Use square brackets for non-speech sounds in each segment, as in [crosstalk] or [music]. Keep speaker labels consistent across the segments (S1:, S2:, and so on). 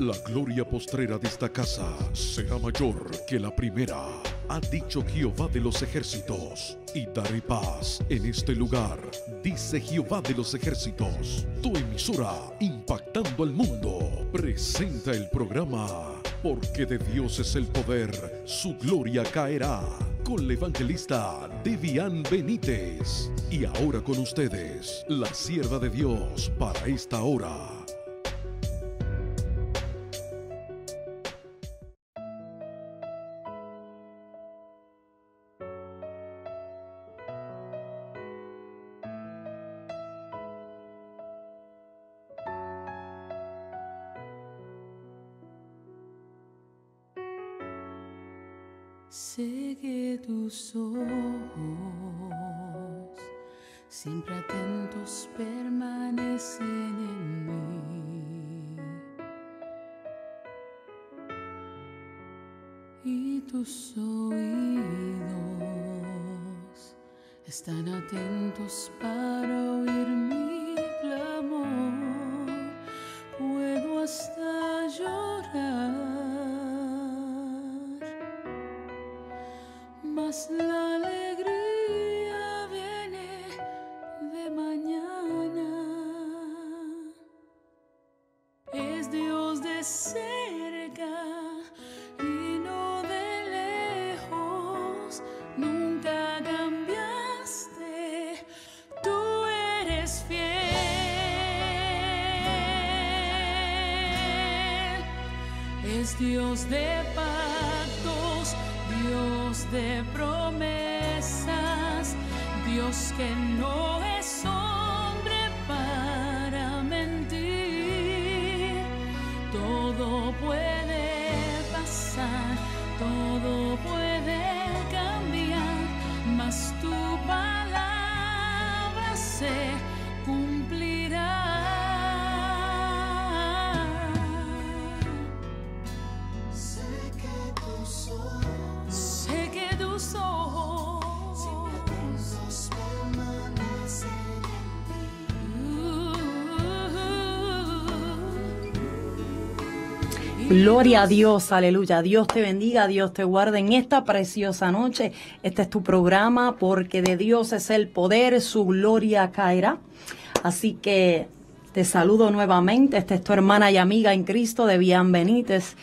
S1: La gloria postrera de esta casa será mayor que la primera, ha dicho Jehová de los ejércitos. Y daré paz en este lugar, dice Jehová
S2: de los ejércitos. Tu emisora, impactando al mundo, presenta el
S1: programa. Porque de Dios es el poder, su gloria caerá. Con el evangelista Devian Benítez. Y ahora con ustedes, la sierva de Dios para esta hora. siempre atentos permanecen en mí. Y tus oídos están atentos para es Dios de pactos, Dios de promesas, Dios que no es hombre para mentir. Todo puede pasar, todo puede cambiar, mas tu palabra se
S2: Gloria a Dios, aleluya. Dios te bendiga, Dios te guarde en esta preciosa noche. Este es tu programa porque de Dios es el poder, su gloria caerá. Así que te saludo nuevamente. Esta es tu hermana y amiga en Cristo de Bienvenites. Benítez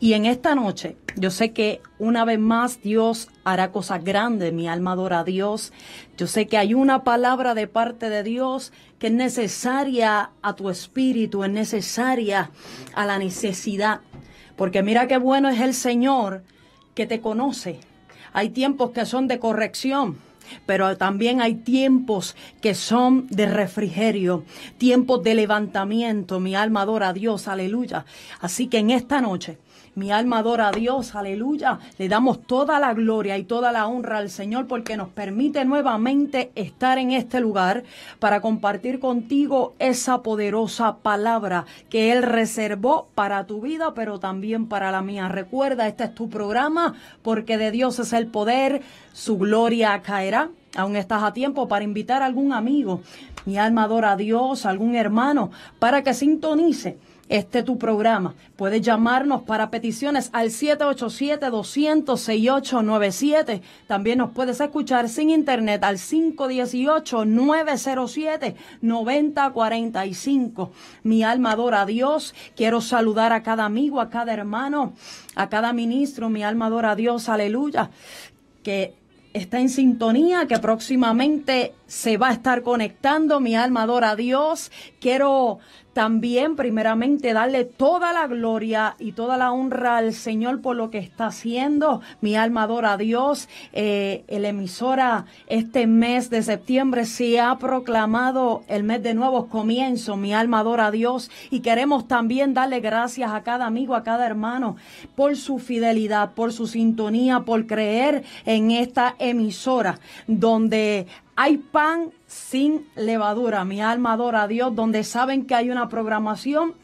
S2: y en esta noche, yo sé que una vez más Dios hará cosas grandes, mi alma adora a Dios. Yo sé que hay una palabra de parte de Dios que es necesaria a tu espíritu, es necesaria a la necesidad. Porque mira qué bueno es el Señor que te conoce. Hay tiempos que son de corrección, pero también hay tiempos que son de refrigerio, tiempos de levantamiento. Mi alma adora a Dios, aleluya. Así que en esta noche mi alma adora a Dios, aleluya. Le damos toda la gloria y toda la honra al Señor porque nos permite nuevamente estar en este lugar para compartir contigo esa poderosa palabra que Él reservó para tu vida, pero también para la mía. Recuerda, este es tu programa porque de Dios es el poder, su gloria caerá. Aún estás a tiempo para invitar a algún amigo, mi alma adora a Dios, algún hermano, para que sintonice este tu programa. Puedes llamarnos para peticiones al 787 200 97 También nos puedes escuchar sin internet al 518-907-9045. Mi alma adora a Dios. Quiero saludar a cada amigo, a cada hermano, a cada ministro. Mi alma adora a Dios. Aleluya. Que está en sintonía, que próximamente se va a estar conectando. Mi alma adora a Dios, Quiero también primeramente darle toda la gloria y toda la honra al Señor por lo que está haciendo. Mi alma adora a Dios. Eh, el emisora este mes de septiembre se ha proclamado el mes de nuevos comienzos. Mi alma adora a Dios. Y queremos también darle gracias a cada amigo, a cada hermano por su fidelidad, por su sintonía, por creer en esta emisora donde hay pan sin levadura. Mi alma adora a Dios, donde saben que hay una programación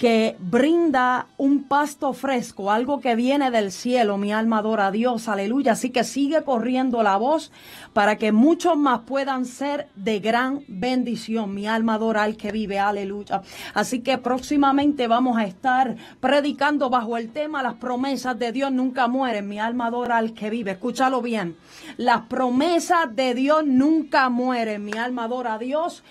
S2: que brinda un pasto fresco, algo que viene del cielo, mi alma adora a Dios, aleluya. Así que sigue corriendo la voz para que muchos más puedan ser de gran bendición, mi alma adora al que vive, aleluya. Así que próximamente vamos a estar predicando bajo el tema las promesas de Dios nunca mueren, mi alma adora al que vive, escúchalo bien, las promesas de Dios nunca mueren, mi alma adora a Dios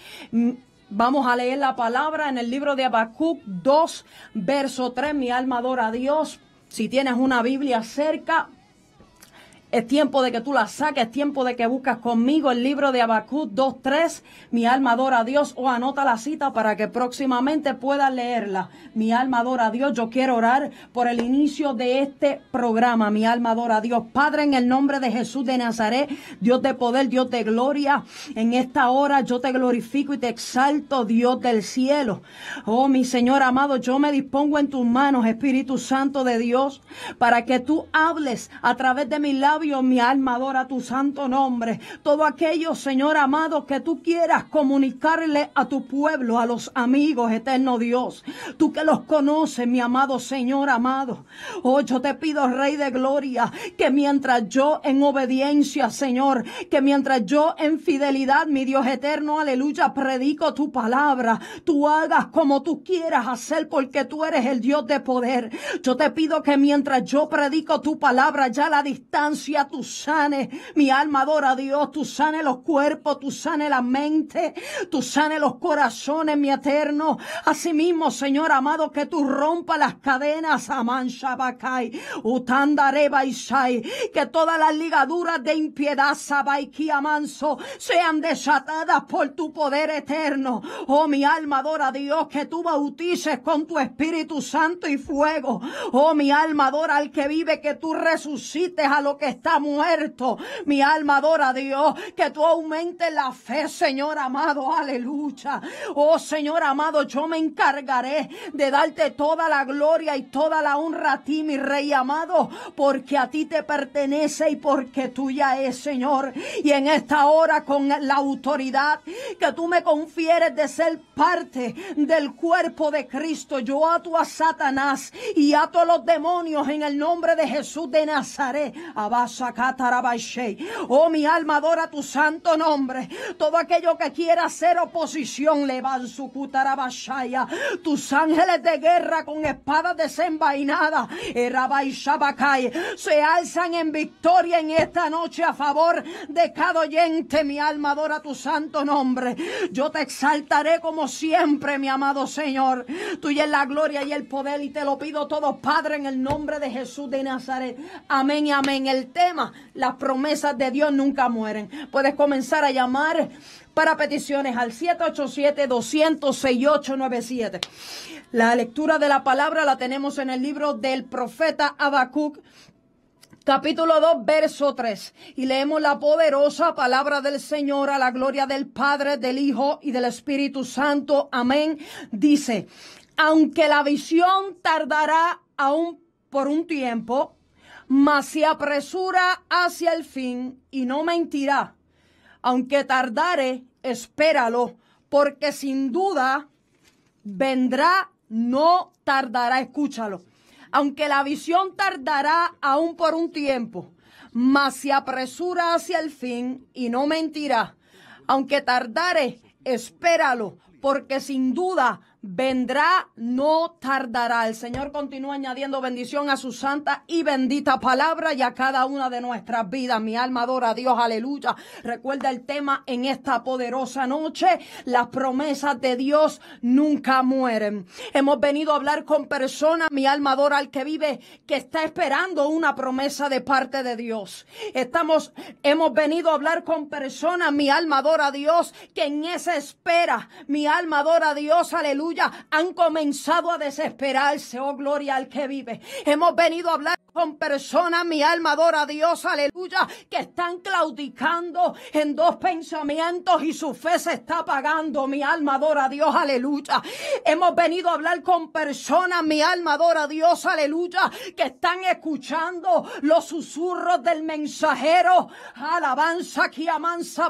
S2: Vamos a leer la palabra en el libro de Habacuc 2, verso 3. Mi alma adora a Dios. Si tienes una Biblia cerca, es tiempo de que tú la saques, es tiempo de que buscas conmigo el libro de Habacuc 2.3, mi alma adora a Dios, o oh, anota la cita para que próximamente puedas leerla. Mi alma adora a Dios, yo quiero orar por el inicio de este programa, mi alma adora a Dios. Padre, en el nombre de Jesús de Nazaret, Dios de poder, Dios de gloria, en esta hora yo te glorifico y te exalto, Dios del cielo. Oh, mi Señor amado, yo me dispongo en tus manos, Espíritu Santo de Dios, para que tú hables a través de mis labios mi alma adora tu santo nombre. Todo aquello, Señor amado, que tú quieras comunicarle a tu pueblo, a los amigos, eterno Dios. Tú que los conoces, mi amado Señor amado. Oh, yo te pido, Rey de Gloria, que mientras yo en obediencia, Señor, que mientras yo en fidelidad, mi Dios eterno, aleluya, predico tu palabra, tú hagas como tú quieras hacer porque tú eres el Dios de poder. Yo te pido que mientras yo predico tu palabra, ya la distancia tú sanes. Mi alma adora a Dios, tú sane los cuerpos, tú sane la mente, tú sane los corazones, mi eterno. Asimismo, Señor amado, que tú rompas las cadenas, Aman Shabakai, Utandareba que todas las ligaduras de impiedad, Sabaiki Manso, sean desatadas por tu poder eterno. Oh, mi alma adora a Dios, que tú bautices con tu Espíritu Santo y fuego. Oh, mi alma adora al que vive, que tú resucites a lo que está muerto. Mi alma adora a Dios. Que tú aumentes la fe, Señor amado. Aleluya. Oh Señor amado, yo me encargaré de darte toda la gloria y toda la honra a ti, mi Rey amado, porque a ti te pertenece y porque tuya es, Señor. Y en esta hora, con la autoridad que tú me confieres de ser parte del cuerpo de Cristo, yo ato a Satanás y a todos los demonios en el nombre de Jesús de Nazaret. abajo. Oh, mi alma adora tu santo nombre. Todo aquello que quiera hacer oposición, levan su cutarabashaya. Tus ángeles de guerra con espadas desenvainadas, se alzan en victoria en esta noche a favor de cada oyente. Mi alma adora tu santo nombre. Yo te exaltaré como siempre, mi amado Señor. Tuya es la gloria y el poder y te lo pido todo, Padre, en el nombre de Jesús de Nazaret. Amén y amén. El las promesas de Dios nunca mueren. Puedes comenzar a llamar para peticiones al 787 206897 La lectura de la palabra la tenemos en el libro del profeta Habacuc. Capítulo 2, verso 3. Y leemos la poderosa palabra del Señor a la gloria del Padre, del Hijo y del Espíritu Santo. Amén. Dice, aunque la visión tardará aún por un tiempo, mas se apresura hacia el fin y no mentirá. Aunque tardare, espéralo, porque sin duda vendrá, no tardará, escúchalo. Aunque la visión tardará aún por un tiempo, mas se apresura hacia el fin y no mentirá. Aunque tardare, espéralo, porque sin duda vendrá, no tardará. El Señor continúa añadiendo bendición a su santa y bendita palabra y a cada una de nuestras vidas. Mi alma adora a Dios, aleluya. Recuerda el tema en esta poderosa noche. Las promesas de Dios nunca mueren. Hemos venido a hablar con personas, mi alma adora al que vive, que está esperando una promesa de parte de Dios. Estamos, hemos venido a hablar con personas, mi alma adora a Dios, que en esa espera, mi alma adora a Dios, aleluya han comenzado a desesperarse, oh gloria al que vive. Hemos venido a hablar con personas, mi alma adora Dios, aleluya, que están claudicando en dos pensamientos y su fe se está apagando, mi alma adora Dios, aleluya. Hemos venido a hablar con personas, mi alma adora Dios, aleluya, que están escuchando los susurros del mensajero, alabanza que amansa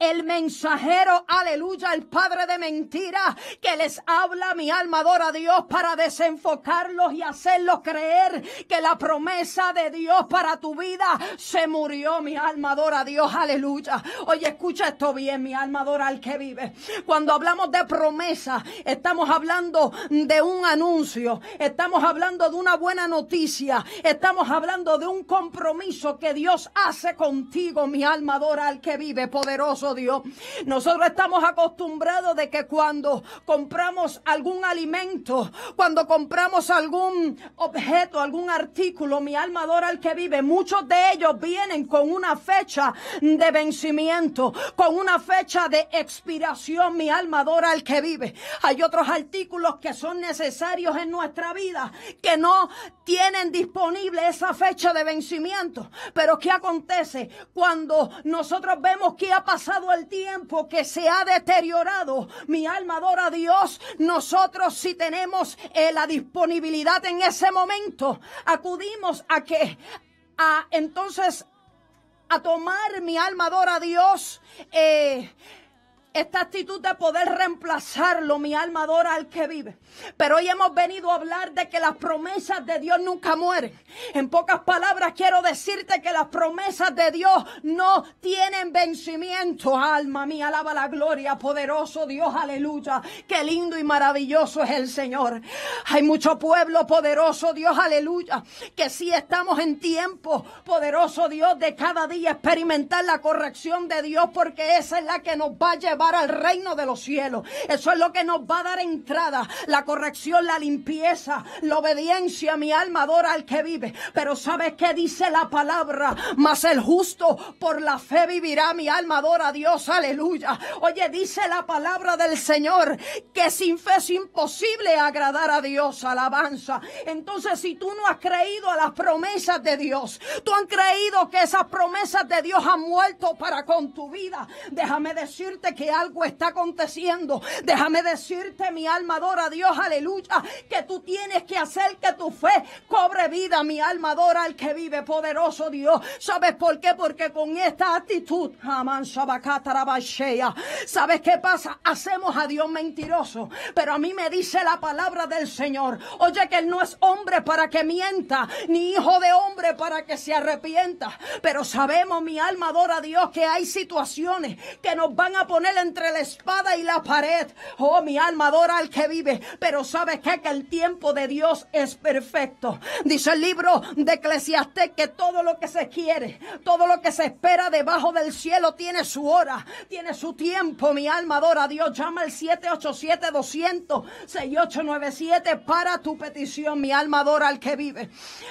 S2: el mensajero, aleluya, el padre de mentira, que les habla mi alma, adora a Dios para desenfocarlos y hacerlos creer que la promesa de Dios para tu vida se murió, mi alma, adora a Dios, aleluya. Oye, escucha esto bien, mi alma, adora al que vive. Cuando hablamos de promesa, estamos hablando de un anuncio, estamos hablando de una buena noticia, estamos hablando de un compromiso que Dios hace contigo, mi alma, adora al que vive, poderoso Dios. Nosotros estamos acostumbrados de que cuando compramos algún alimento, cuando compramos algún objeto, algún artículo, mi alma adora al que vive, muchos de ellos vienen con una fecha de vencimiento, con una fecha de expiración, mi alma adora al que vive. Hay otros artículos que son necesarios en nuestra vida que no tienen disponible esa fecha de vencimiento. Pero ¿qué acontece cuando nosotros vemos que ha pasado el tiempo, que se ha deteriorado, mi alma adora a Dios. Nosotros si tenemos eh, la disponibilidad en ese momento, acudimos a que, a entonces, a tomar mi alma adora a Dios. Eh, esta actitud de poder reemplazarlo, mi alma adora al que vive. Pero hoy hemos venido a hablar de que las promesas de Dios nunca mueren. En pocas palabras quiero decirte que las promesas de Dios no tienen vencimiento. Alma mía, alaba la gloria, poderoso Dios, aleluya. Qué lindo y maravilloso es el Señor. Hay mucho pueblo, poderoso Dios, aleluya, que si estamos en tiempo, poderoso Dios, de cada día experimentar la corrección de Dios porque esa es la que nos va a llevar al reino de los cielos. Eso es lo que nos va a dar entrada, la corrección, la limpieza, la obediencia, mi alma adora al que vive. Pero ¿sabes que dice la palabra? Mas el justo por la fe vivirá, mi alma adora a Dios, aleluya. Oye, dice la palabra del Señor que sin fe es imposible agradar a Dios, alabanza. Entonces, si tú no has creído a las promesas de Dios, tú han creído que esas promesas de Dios han muerto para con tu vida, déjame decirte que algo está aconteciendo. Déjame decirte, mi alma adora a Dios, aleluya, que tú tienes que hacer que tu fe cobre vida, mi alma adora al que vive, poderoso Dios. ¿Sabes por qué? Porque con esta actitud, ¿sabes qué pasa? Hacemos a Dios mentiroso, pero a mí me dice la palabra del Señor. Oye, que Él no es hombre para que mienta, ni hijo de hombre para que se arrepienta. Pero sabemos, mi alma adora a Dios, que hay situaciones que nos van a poner entre la espada y la pared. Oh, mi alma adora al que vive. Pero sabes qué? que el tiempo de Dios es perfecto. Dice el libro de Eclesiastés que todo lo que se quiere, todo lo que se espera debajo del cielo tiene su hora, tiene su tiempo. Mi alma adora a Dios. Llama al 787-200-6897 para tu petición. Mi alma adora al que vive.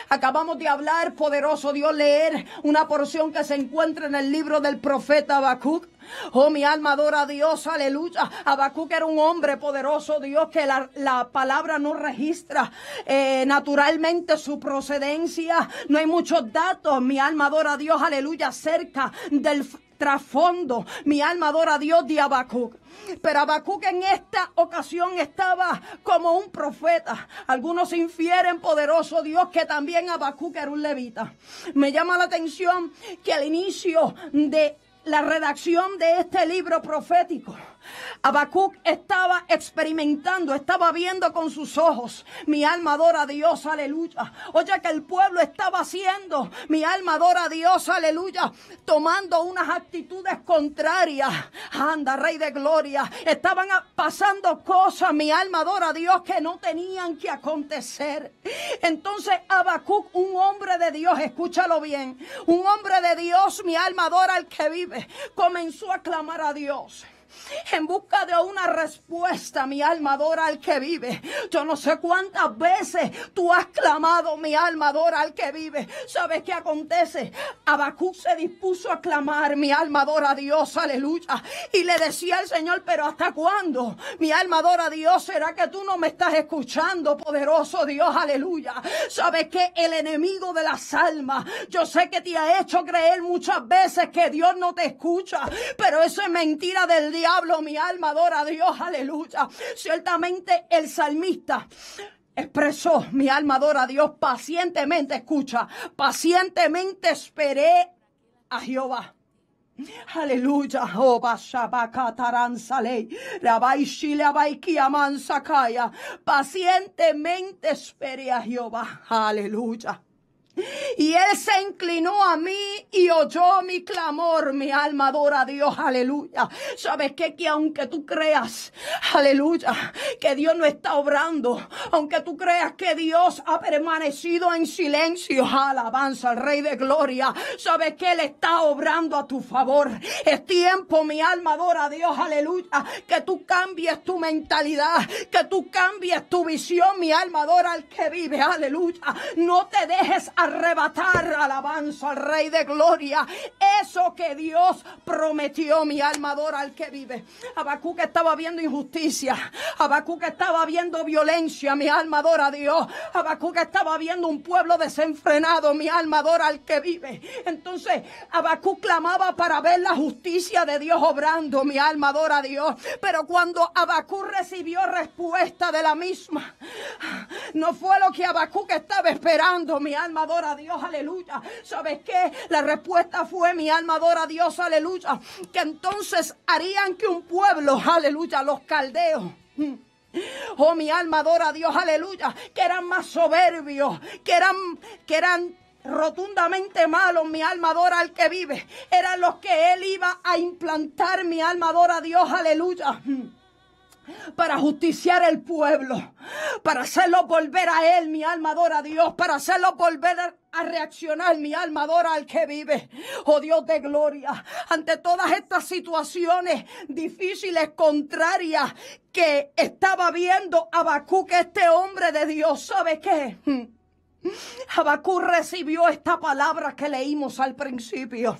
S2: Acabamos de hablar, poderoso Dios, leer una porción que se encuentra en el libro del profeta Habacuc Oh, mi alma adora a Dios, aleluya. Habacuc era un hombre poderoso, Dios, que la, palabra no registra eh, naturalmente su procedencia. No hay muchos datos. Mi alma adora a Dios, aleluya, cerca del trasfondo. Mi alma adora a Dios de Habacuc. Pero Habacuc en esta ocasión estaba como un profeta. Algunos infieren, poderoso Dios, que también Habacuc era un levita. Me llama la atención que al inicio de la redacción de este libro profético. Abacuc estaba experimentando, estaba viendo con sus ojos. Mi alma adora a Dios, aleluya. Oye, que el pueblo estaba haciendo. Mi alma adora a Dios, aleluya. Tomando unas actitudes contrarias. Anda, Rey de Gloria. Estaban pasando cosas, mi alma adora a Dios, que no tenían que acontecer. Entonces, Abacuc, un hombre de Dios, escúchalo bien. Un hombre de Dios, mi alma adora al que vive. Comenzó a clamar a Dios en busca de una respuesta, mi alma adora al que vive. Yo no sé cuántas veces tú has clamado, mi alma adora al que vive. ¿Sabes qué acontece? Abacú se dispuso a clamar, mi alma adora a Dios, aleluya. Y le decía al Señor, pero ¿hasta cuándo? Mi alma adora a Dios, ¿será que tú no me estás escuchando, poderoso Dios, aleluya? ¿Sabes qué? El enemigo de las almas, yo sé que te ha hecho creer muchas veces que Dios no te escucha, pero eso es mentira del diablo, mi alma adora a Dios, aleluya. Ciertamente el salmista expresó, mi alma adora a Dios, pacientemente, escucha, pacientemente esperé a Jehová. Aleluya, Jehová y Shile pacientemente esperé a Jehová, aleluya. Y él se inclinó a mí y oyó mi clamor, mi alma adora a Dios, aleluya. ¿Sabes Que aunque tú creas, aleluya, que Dios no está obrando, aunque tú creas que Dios ha permanecido en silencio, alabanza al Rey de Gloria, ¿sabes que Él está obrando a tu favor? Es tiempo, mi alma adora a Dios, aleluya, que tú cambies tu mentalidad, que tú cambies tu visión, mi alma adora al que vive, aleluya. No te dejes arrepentir arrebatar, alabanza al Rey de Gloria, eso que Dios prometió, mi alma adora al que vive. que estaba viendo injusticia, que estaba viendo violencia, mi alma adora a Dios. que estaba viendo un pueblo desenfrenado, mi alma adora al que vive. Entonces abacú clamaba para ver la justicia de Dios obrando, mi alma adora a Dios. Pero cuando Abacú recibió respuesta de la misma, no fue lo que que estaba esperando, mi alma a Dios, aleluya. ¿Sabes qué? La respuesta fue mi alma adora a Dios, aleluya. Que entonces harían que un pueblo, aleluya, los caldeos. Mm, oh, mi alma adora a Dios, aleluya. Que eran más soberbios, que eran, que eran rotundamente malos, mi alma adora al que vive. Eran los que él iba a implantar, mi alma adora a Dios, aleluya para justiciar el pueblo, para hacerlo volver a Él, mi alma adora a Dios, para hacerlo volver a reaccionar mi alma adora al que vive. Oh Dios de gloria, ante todas estas situaciones difíciles, contrarias que estaba viendo que este hombre de Dios, ¿sabe qué? Abacú recibió esta palabra que leímos al principio.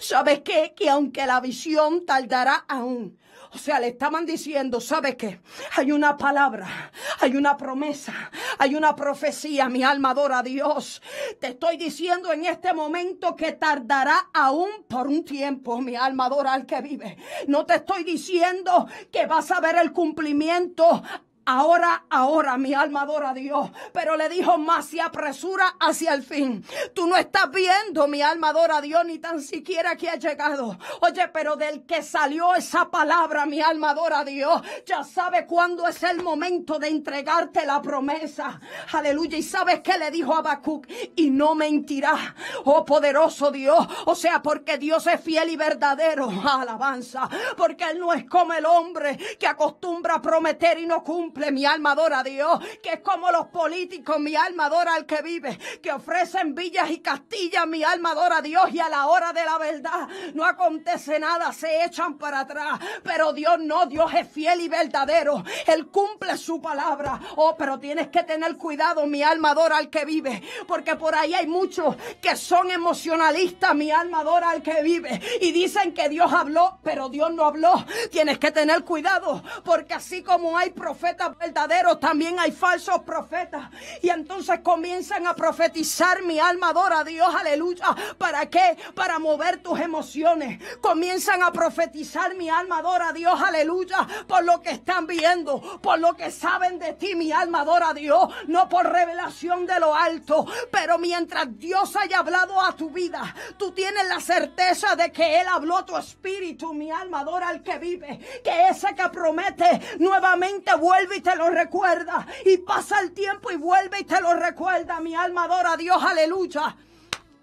S2: ¿Sabes qué? Que aunque la visión tardará aún, o sea, le estaban diciendo, ¿sabe qué? Hay una palabra, hay una promesa, hay una profecía, mi alma adora a Dios. Te estoy diciendo en este momento que tardará aún por un tiempo, mi alma adora al que vive. No te estoy diciendo que vas a ver el cumplimiento Ahora, ahora mi alma adora a Dios. Pero le dijo más y apresura hacia el fin. Tú no estás viendo mi alma adora a Dios ni tan siquiera que ha llegado. Oye, pero del que salió esa palabra, mi alma adora a Dios. Ya sabe cuándo es el momento de entregarte la promesa. Aleluya. Y sabes que le dijo a Habacuc y no mentirá. Oh poderoso Dios. O sea, porque Dios es fiel y verdadero. Alabanza. Porque Él no es como el hombre que acostumbra a prometer y no cumple mi alma adora a Dios, que es como los políticos, mi alma adora al que vive, que ofrecen villas y castillas, mi alma adora a Dios y a la hora de la verdad no acontece nada, se echan para atrás, pero Dios no, Dios es fiel y verdadero, Él cumple su palabra, oh, pero tienes que tener cuidado, mi alma adora al que vive, porque por ahí hay muchos que son emocionalistas, mi alma adora al que vive, y dicen que Dios habló, pero Dios no habló, tienes que tener cuidado, porque así como hay profetas verdaderos, también hay falsos profetas. Y entonces comienzan a profetizar mi alma adora a Dios, aleluya. ¿Para qué? Para mover tus emociones. Comienzan a profetizar mi alma adora a Dios, aleluya. Por lo que están viendo, por lo que saben de ti, mi alma adora a Dios. No por revelación de lo alto, pero mientras Dios haya hablado a tu vida, tú tienes la certeza de que Él habló a tu espíritu, mi alma adora al que vive, que ese que promete nuevamente vuelve y te lo recuerda. Y pasa el tiempo y vuelve y te lo recuerda. Mi alma adora a Dios, aleluya.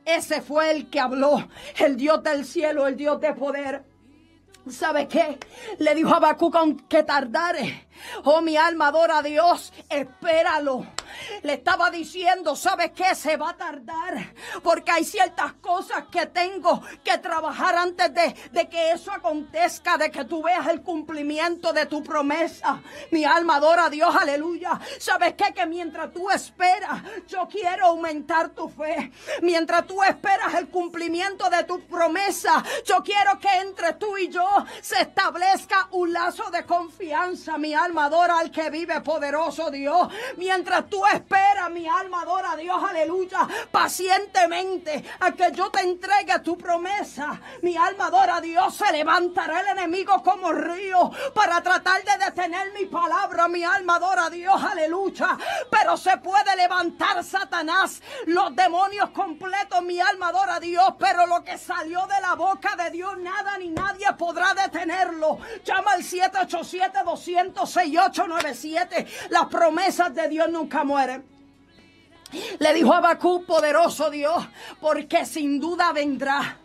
S2: Ese fue el que habló, el Dios del cielo, el Dios de poder. ¿Sabe qué? Le dijo a Habacuc, aunque tardare, Oh, mi alma adora a Dios, espéralo. Le estaba diciendo, ¿sabes qué? Se va a tardar. Porque hay ciertas cosas que tengo que trabajar antes de, de, que eso acontezca, de que tú veas el cumplimiento de tu promesa. Mi alma adora a Dios, aleluya. ¿Sabes qué? Que mientras tú esperas, yo quiero aumentar tu fe. Mientras tú esperas el cumplimiento de tu promesa, yo quiero que entre tú y yo se establezca un lazo de confianza, mi alma alma adora al que vive poderoso Dios. Mientras tú esperas, mi alma adora a Dios, aleluya, pacientemente a que yo te entregue tu promesa. Mi alma adora a Dios, se levantará el enemigo como río para tratar de detener mi palabra. Mi alma adora a Dios, aleluya. Pero se puede levantar Satanás, los demonios completos, mi alma adora a Dios, pero lo que salió de la boca de Dios, nada ni nadie podrá detenerlo. Llama al 787 200 6.8.9.7. Las promesas de Dios nunca mueren. Le dijo a Bakú, poderoso Dios, porque sin duda vendrá.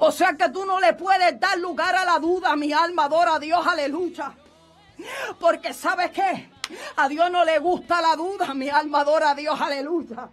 S2: O sea que tú no le puedes dar lugar a la duda, mi alma adora a Dios, aleluya. Porque sabes que, a Dios no le gusta la duda, mi alma adora a Dios, aleluya.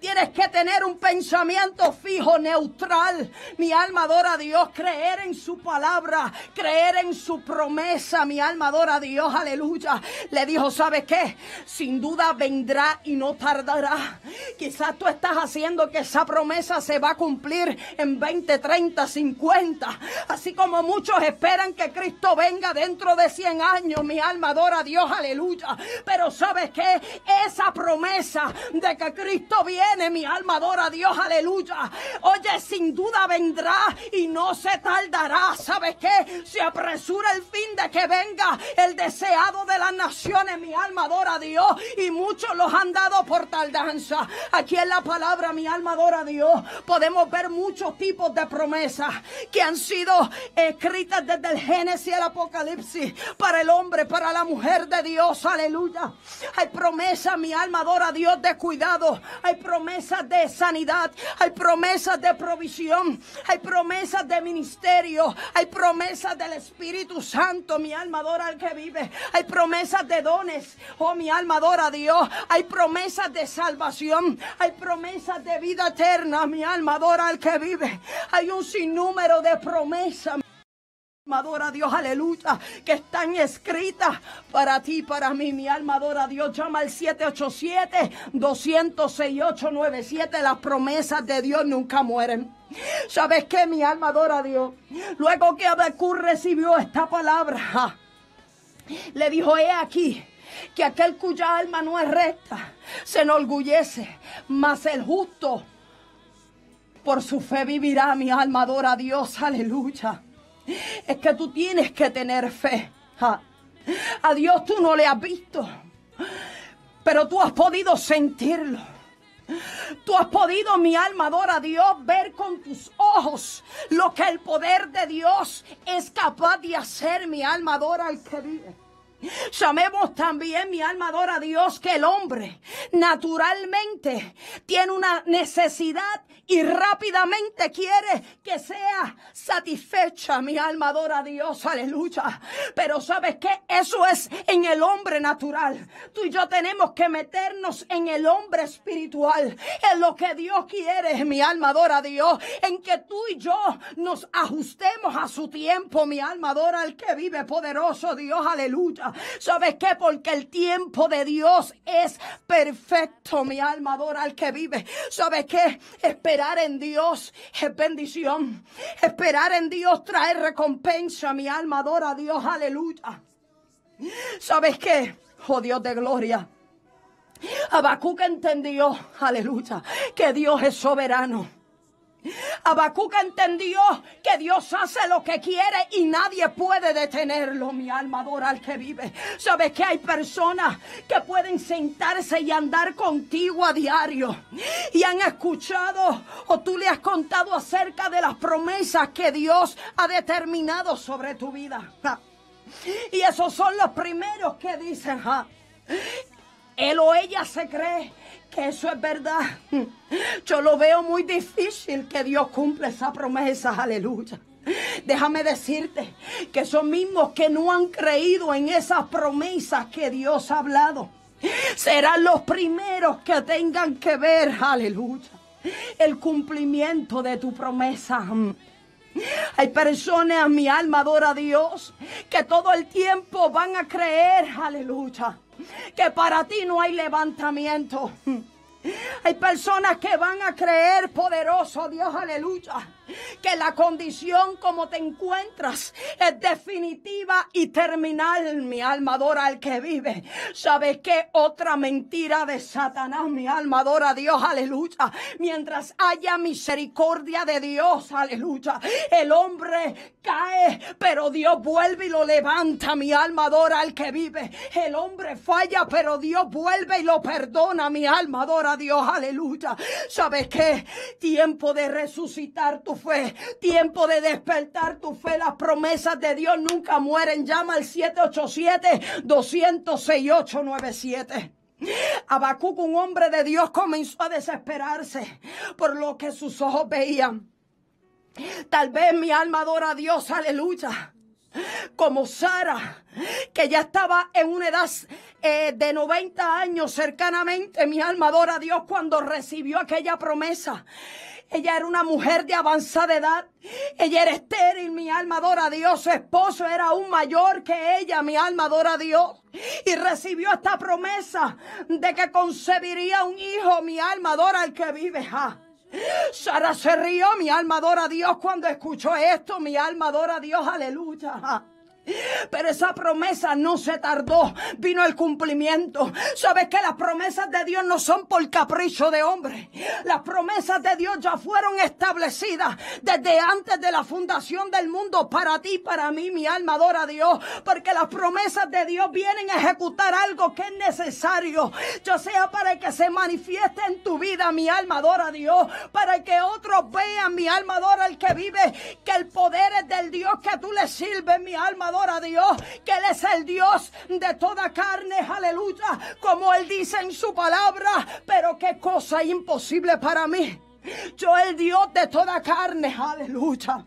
S2: Tienes que tener un pensamiento fijo, neutral. Mi alma adora a Dios, creer en su palabra, creer en su promesa. Mi alma adora a Dios, aleluya. Le dijo, ¿sabes qué? Sin duda vendrá y no tardará. Quizás tú estás haciendo que esa promesa se va a cumplir en 20, 30, 50. Así como muchos esperan que Cristo venga dentro de 100 años. Mi alma adora a Dios, aleluya. Pero ¿sabes qué? Esa promesa de que Cristo viene, mi alma adora a Dios, aleluya. Oye, sin duda vendrá y no se tardará. Sabe qué? Se apresura el fin de que venga el deseado de las naciones, mi alma adora a Dios. Y muchos los han dado por tardanza. Aquí en la palabra, mi alma adora a Dios, podemos ver muchos tipos de promesas que han sido escritas desde el Génesis y el Apocalipsis para el hombre, para la mujer de Dios, aleluya. Hay promesa, mi alma adora a Dios de cuidado, hay promesas de sanidad, hay promesas de provisión, hay promesas de ministerio, hay promesas del Espíritu Santo, mi alma adora al que vive, hay promesas de dones, oh mi alma adora a Dios, hay promesas de salvación, hay promesas de vida eterna, mi alma adora al que vive, hay un sinnúmero de promesas a Dios, aleluya, que están escritas para ti, para mí, mi alma adora Dios. Llama al 787-206-897. Las promesas de Dios nunca mueren. ¿Sabes qué? Mi alma adora a Dios. Luego que Abacú recibió esta palabra, le dijo: He aquí que aquel cuya alma no es recta se enorgullece, mas el justo por su fe vivirá. Mi alma adora a Dios, aleluya es que tú tienes que tener fe. A Dios tú no le has visto, pero tú has podido sentirlo. Tú has podido, mi alma adora a Dios, ver con tus ojos lo que el poder de Dios es capaz de hacer, mi alma adora al que vive llamemos también, mi alma adora a Dios, que el hombre naturalmente tiene una necesidad y rápidamente quiere que sea satisfecha. Mi alma adora a Dios, aleluya. Pero sabes que eso es en el hombre natural. Tú y yo tenemos que meternos en el hombre espiritual, en lo que Dios quiere, mi alma adora a Dios, en que tú y yo nos ajustemos a su tiempo, mi alma adora al que vive poderoso Dios, aleluya. ¿Sabes qué? Porque el tiempo de Dios es perfecto. Mi alma adora al que vive. ¿Sabes qué? Esperar en Dios es bendición. Esperar en Dios trae recompensa. Mi alma adora a Dios. Aleluya. ¿Sabes qué? Oh Dios de gloria. Habacuc entendió, aleluya, que Dios es soberano Abacuca entendió que Dios hace lo que quiere y nadie puede detenerlo. Mi alma adora al que vive. Sabes que hay personas que pueden sentarse y andar contigo a diario y han escuchado o tú le has contado acerca de las promesas que Dios ha determinado sobre tu vida. Y esos son los primeros que dicen, él o ella se cree que eso es verdad. Yo lo veo muy difícil que Dios cumpla esa promesas, aleluya. Déjame decirte que esos mismos que no han creído en esas promesas que Dios ha hablado, serán los primeros que tengan que ver, aleluya, el cumplimiento de tu promesa. Hay personas, mi alma adora a Dios, que todo el tiempo van a creer, aleluya que para ti no hay levantamiento. Hay personas que van a creer poderoso, Dios, aleluya que la condición como te encuentras es definitiva y terminal, mi alma adora al que vive. ¿Sabes qué? Otra mentira de Satanás, mi alma adora a Dios, aleluya. Mientras haya misericordia de Dios, aleluya. El hombre cae, pero Dios vuelve y lo levanta, mi alma adora al que vive. El hombre falla, pero Dios vuelve y lo perdona, mi alma adora a Dios, aleluya. ¿Sabes qué? Tiempo de resucitar tu fe. Tiempo de despertar tu fe. Las promesas de Dios nunca mueren. Llama al 787-206-897. Habacuc, un hombre de Dios, comenzó a desesperarse por lo que sus ojos veían. Tal vez mi alma adora a Dios, aleluya. Como Sara, que ya estaba en una edad eh, de 90 años cercanamente, mi alma adora a Dios cuando recibió aquella promesa. Ella era una mujer de avanzada edad. Ella era estéril, mi alma adora a Dios. Su esposo era aún mayor que ella, mi alma adora a Dios. Y recibió esta promesa de que concebiría un hijo, mi alma adora al que vive. Ja. Sara se rió, mi alma adora a Dios cuando escuchó esto, mi alma adora a Dios, aleluya. Ja. Pero esa promesa no se tardó, vino el cumplimiento. Sabes que las promesas de Dios no son por capricho de hombre. Las promesas de Dios ya fueron establecidas desde antes de la fundación del mundo para ti, para mí, mi alma adora a Dios. Porque las promesas de Dios vienen a ejecutar algo que es necesario, ya sea para que se manifieste en tu vida, mi alma adora a Dios, para que otros vean, mi alma adora el que vive, que el poder es del Dios que tú le sirves, mi alma a Dios, que Él es el Dios de toda carne, aleluya, como Él dice en su palabra, pero qué cosa imposible para mí. Yo el Dios de toda carne, aleluya.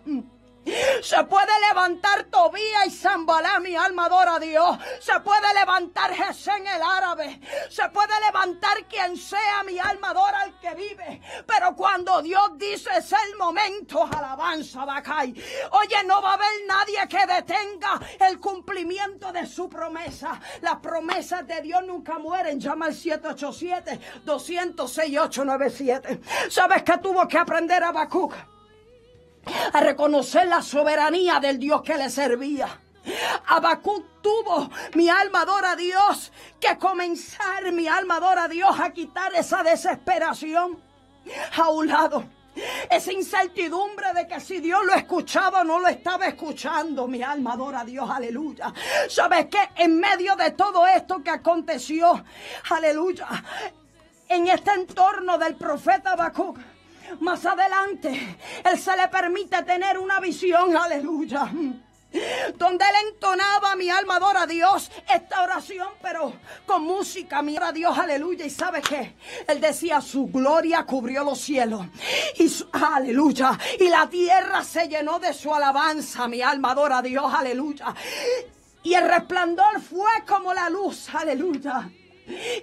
S2: Se puede levantar Tobía y Zambalá, mi alma adora a Dios. Se puede levantar Gesén el árabe. Se puede levantar quien sea, mi alma adora al que vive. Pero cuando Dios dice es el momento, alabanza, Bacay. Oye, no va a haber nadie que detenga el cumplimiento de su promesa. Las promesas de Dios nunca mueren. Llama al 787 206 897. ¿Sabes qué tuvo que aprender a Abacuc? a reconocer la soberanía del Dios que le servía. Habacuc tuvo, mi alma adora a Dios, que comenzar, mi alma adora a Dios, a quitar esa desesperación a un lado. Esa incertidumbre de que si Dios lo escuchaba o no lo estaba escuchando, mi alma adora a Dios, aleluya. ¿Sabes qué? En medio de todo esto que aconteció, aleluya, en este entorno del profeta Habacuc, más adelante, Él se le permite tener una visión, aleluya donde él entonaba mi alma adora a Dios esta oración, pero con música, mi a Dios, aleluya. Y sabe que él decía: Su gloria cubrió los cielos, y aleluya. Y la tierra se llenó de su alabanza, mi alma adora a Dios, aleluya. Y el resplandor fue como la luz, aleluya.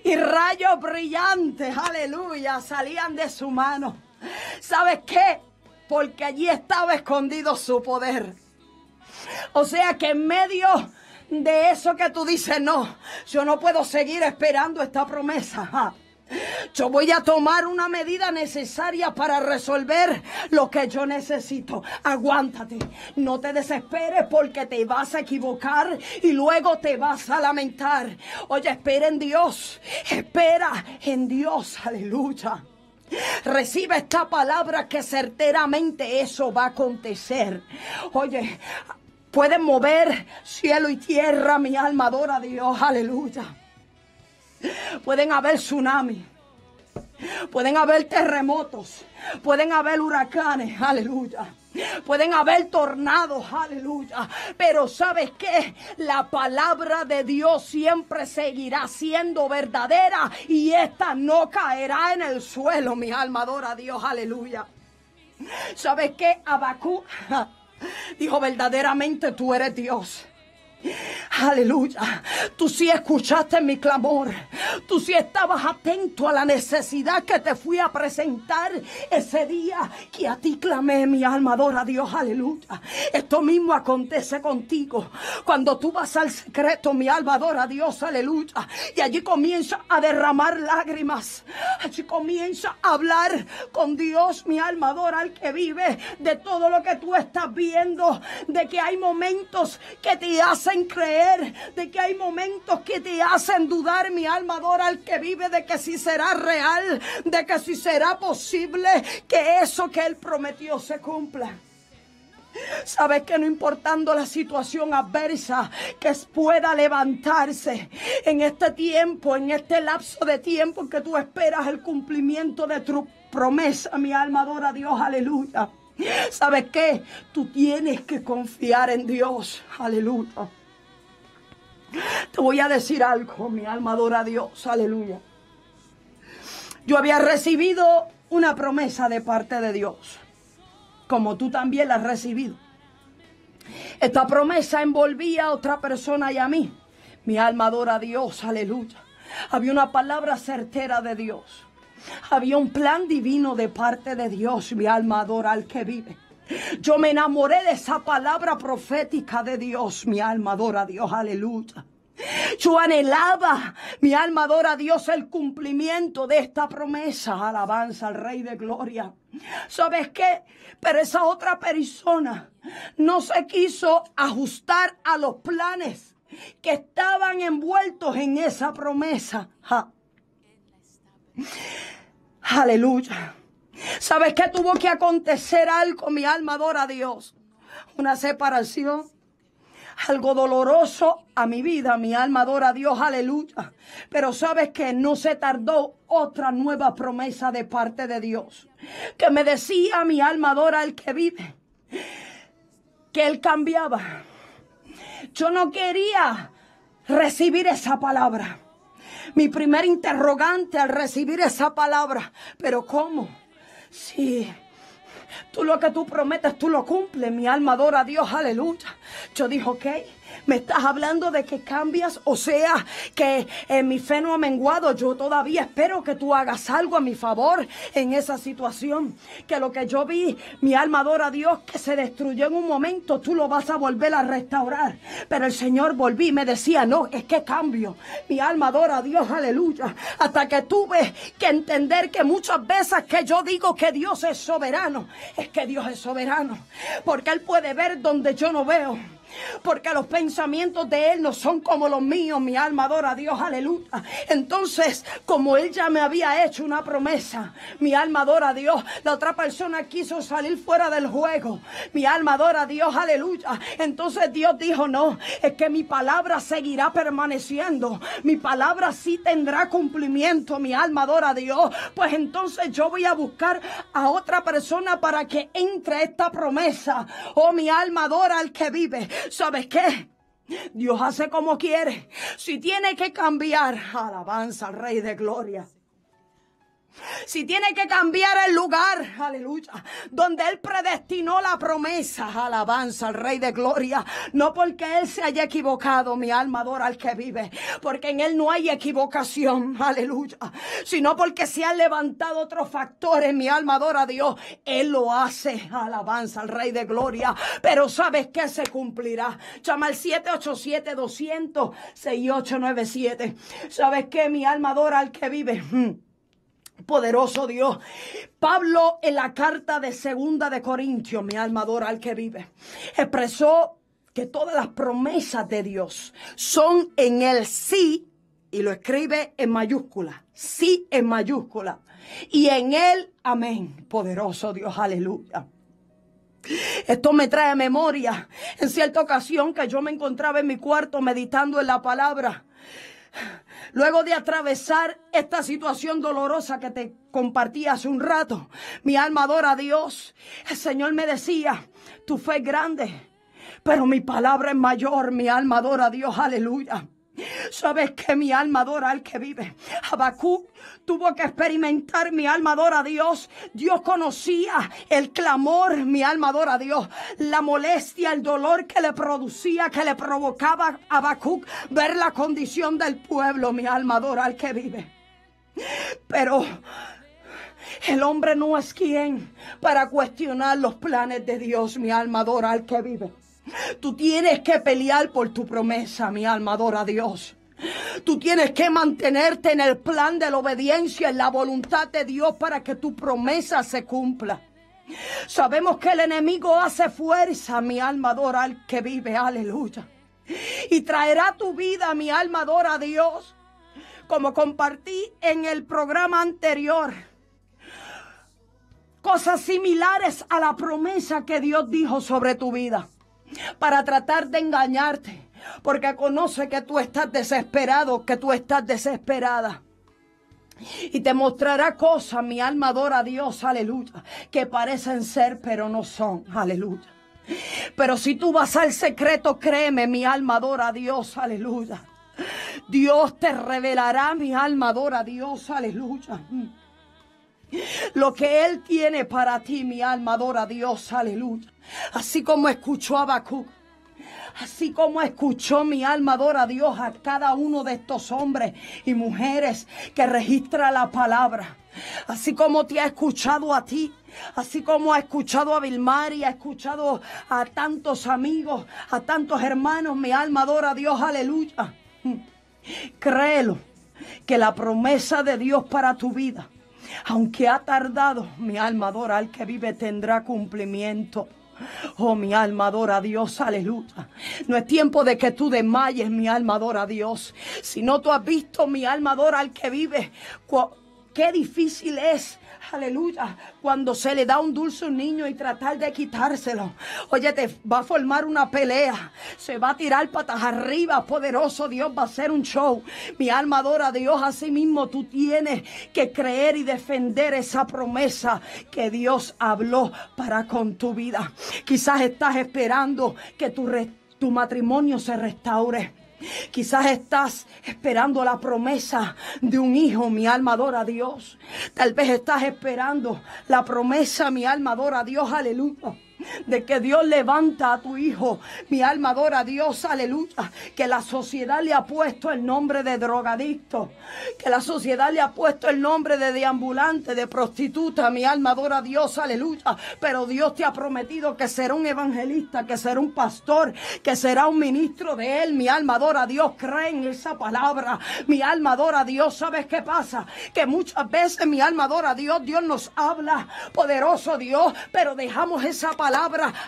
S2: Y rayos brillantes, aleluya, salían de su mano. ¿Sabes qué? Porque allí estaba escondido su poder. O sea que en medio de eso que tú dices, no, yo no puedo seguir esperando esta promesa. Yo voy a tomar una medida necesaria para resolver lo que yo necesito. Aguántate, no te desesperes porque te vas a equivocar y luego te vas a lamentar. Oye, espera en Dios, espera en Dios, aleluya. Recibe esta palabra que certeramente eso va a acontecer. Oye, pueden mover cielo y tierra, mi alma adora a Dios, aleluya. Pueden haber tsunamis. Pueden haber terremotos, pueden haber huracanes, aleluya. Pueden haber tornados, aleluya. Pero sabes que la palabra de Dios siempre seguirá siendo verdadera y esta no caerá en el suelo, mi alma adora Dios, aleluya. ¿Sabes qué? Abacú [laughs] dijo verdaderamente tú eres Dios. Aleluya. Tú sí escuchaste mi clamor. Tú si estabas atento a la necesidad que te fui a presentar ese día que a ti clamé, mi alma adora a Dios. Aleluya. Esto mismo acontece contigo. Cuando tú vas al secreto, mi alma adora a Dios. Aleluya. Y allí comienza a derramar lágrimas. Allí comienza a hablar con Dios, mi alma al que vive, de todo lo que tú estás viendo, de que hay momentos que te hacen creer, de que hay momentos que te hacen dudar, mi alma adora al que vive, de que si será real, de que si será posible que eso que Él prometió se cumpla. Sabes que no importando la situación adversa que pueda levantarse en este tiempo, en este lapso de tiempo que tú esperas el cumplimiento de tu promesa, mi alma adora a Dios, aleluya. ¿Sabes que Tú tienes que confiar en Dios, aleluya. Te voy a decir algo, mi alma adora a Dios, aleluya. Yo había recibido una promesa de parte de Dios, como tú también la has recibido. Esta promesa envolvía a otra persona y a mí. Mi alma adora a Dios, aleluya. Había una palabra certera de Dios. Había un plan divino de parte de Dios. Mi alma adora al que vive. Yo me enamoré de esa palabra profética de Dios. Mi alma adora a Dios. Aleluya. Yo anhelaba, mi alma adora a Dios, el cumplimiento de esta promesa. Alabanza al Rey de Gloria. ¿Sabes qué? Pero esa otra persona no se quiso ajustar a los planes que estaban envueltos en esa promesa. Aleluya. ¿Sabes qué tuvo que acontecer algo, mi alma adora a Dios? Una separación algo doloroso a mi vida, mi alma adora a Dios, aleluya. Pero sabes que no se tardó otra nueva promesa de parte de Dios, que me decía mi alma adora al que vive, que él cambiaba. Yo no quería recibir esa palabra. Mi primer interrogante al recibir esa palabra, pero ¿cómo? Sí. Tú lo que tú prometes, tú lo cumples. Mi alma adora a Dios. Aleluya. Yo dije, ok. Me estás hablando de que cambias, o sea, que en mi fe no ha menguado. Yo todavía espero que tú hagas algo a mi favor en esa situación. Que lo que yo vi, mi alma adora a Dios, que se destruyó en un momento, tú lo vas a volver a restaurar. Pero el Señor volví y me decía, no, es que cambio. Mi alma adora a Dios, aleluya. Hasta que tuve que entender que muchas veces que yo digo que Dios es soberano, es que Dios es soberano. Porque Él puede ver donde yo no veo porque los pensamientos de Él no son como los míos, mi alma adora a Dios, aleluya. Entonces, como Él ya me había hecho una promesa, mi alma adora a Dios, la otra persona quiso salir fuera del juego, mi alma adora a Dios, aleluya. Entonces Dios dijo, no, es que mi palabra seguirá permaneciendo, mi palabra sí tendrá cumplimiento, mi alma adora a Dios, pues entonces yo voy a buscar a otra persona para que entre esta promesa. Oh, mi alma adora al que vive. ¿Sabes qué? Dios hace como quiere. Si tiene que cambiar, alabanza al Rey de Gloria. Si tiene que cambiar el lugar, aleluya, donde Él predestinó la promesa, alabanza al Rey de Gloria. No porque Él se haya equivocado, mi alma adora al que vive, porque en Él no hay equivocación, aleluya, sino porque se han levantado otros factores, mi alma adora a Dios. Él lo hace, alabanza al Rey de Gloria, pero sabes que se cumplirá. Chama al 787-200-6897. ¿Sabes qué? Mi alma adora al que vive. Hmm. Poderoso Dios. Pablo en la carta de segunda de Corintio, mi alma adora al que vive, expresó que todas las promesas de Dios son en el sí y lo escribe en mayúscula, sí en mayúscula, y en él, amén, poderoso Dios, aleluya. Esto me trae memoria en cierta ocasión que yo me encontraba en mi cuarto meditando en la palabra. Luego de atravesar esta situación dolorosa que te compartí hace un rato, mi alma adora a Dios. El Señor me decía, tu fe es grande, pero mi palabra es mayor, mi alma adora a Dios, aleluya. Sabes que mi alma adora al que vive. Habacuc tuvo que experimentar mi alma adora a Dios. Dios conocía el clamor, mi alma adora a Dios. La molestia, el dolor que le producía, que le provocaba a Habacuc ver la condición del pueblo, mi alma adora al que vive. Pero el hombre no es quien para cuestionar los planes de Dios, mi alma adora al que vive. Tú tienes que pelear por tu promesa, mi alma adora a Dios. Tú tienes que mantenerte en el plan de la obediencia, en la voluntad de Dios para que tu promesa se cumpla. Sabemos que el enemigo hace fuerza, mi alma adora al que vive, aleluya. Y traerá tu vida, mi alma adora a Dios. Como compartí en el programa anterior, cosas similares a la promesa que Dios dijo sobre tu vida para tratar de engañarte, porque conoce que tú estás desesperado, que tú estás desesperada. Y te mostrará cosas, mi alma adora a Dios, aleluya, que parecen ser pero no son, aleluya. Pero si tú vas al secreto, créeme, mi alma adora a Dios, aleluya. Dios te revelará, mi alma adora a Dios, aleluya. Lo que Él tiene para ti, mi alma adora a Dios, aleluya. Así como escuchó a Bakú. Así como escuchó mi alma adora a Dios a cada uno de estos hombres y mujeres que registra la palabra. Así como te ha escuchado a ti, así como ha escuchado a Vilmar y ha escuchado a tantos amigos, a tantos hermanos, mi alma adora a Dios, aleluya. Créelo, que la promesa de Dios para tu vida aunque ha tardado, mi alma adora al que vive tendrá cumplimiento. Oh, mi alma adora a Dios, aleluya. No es tiempo de que tú desmayes, mi alma adora a Dios. Si no tú has visto, mi alma adora al que vive. Qué difícil es aleluya, cuando se le da un dulce a un niño y tratar de quitárselo. Oye, te va a formar una pelea, se va a tirar patas arriba, poderoso Dios, va a hacer un show. Mi alma adora a Dios, así mismo tú tienes que creer y defender esa promesa que Dios habló para con tu vida. Quizás estás esperando que tu matrimonio se restaure. Quizás estás esperando la promesa de un hijo, mi alma adora a Dios. Tal vez estás esperando la promesa, mi alma adora a Dios, aleluya de que Dios levanta a tu hijo. Mi alma adora a Dios, aleluya, que la sociedad le ha puesto el nombre de drogadicto, que la sociedad le ha puesto el nombre de deambulante, de prostituta. Mi alma adora a Dios, aleluya, pero Dios te ha prometido que será un evangelista, que será un pastor, que será un ministro de él. Mi alma adora a Dios, cree en esa palabra. Mi alma adora a Dios, ¿sabes qué pasa? Que muchas veces mi alma adora a Dios, Dios nos habla, poderoso Dios, pero dejamos esa palabra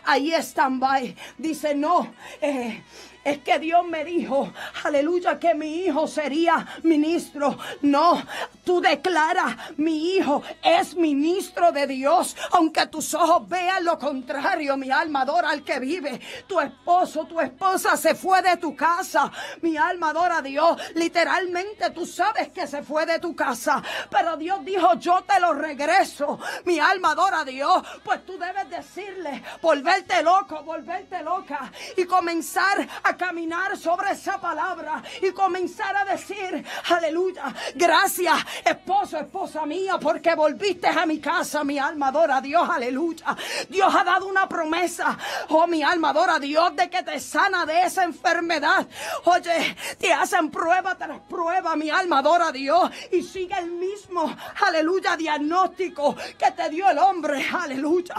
S2: ahí stand by. Dice, no, eh, es que Dios me dijo, aleluya, que mi hijo sería ministro. No, tú declaras, mi hijo es ministro de Dios, aunque tus ojos vean lo contrario, mi alma adora al que vive. Tu esposo, tu esposa se fue de tu casa, mi alma adora a Dios. Literalmente tú sabes que se fue de tu casa, pero Dios dijo, yo te lo regreso. Mi alma adora a Dios, pues tú debes decirle, volverte loco, volverte loca y comenzar a caminar sobre esa palabra y comenzar a decir, aleluya, gracias, esposo, esposa mía, porque volviste a mi casa, mi alma adora a Dios, aleluya. Dios ha dado una promesa, oh mi alma adora a Dios, de que te sana de esa enfermedad. Oye, te hacen prueba tras prueba, mi alma adora a Dios y sigue el mismo, aleluya, diagnóstico que te dio el hombre, aleluya.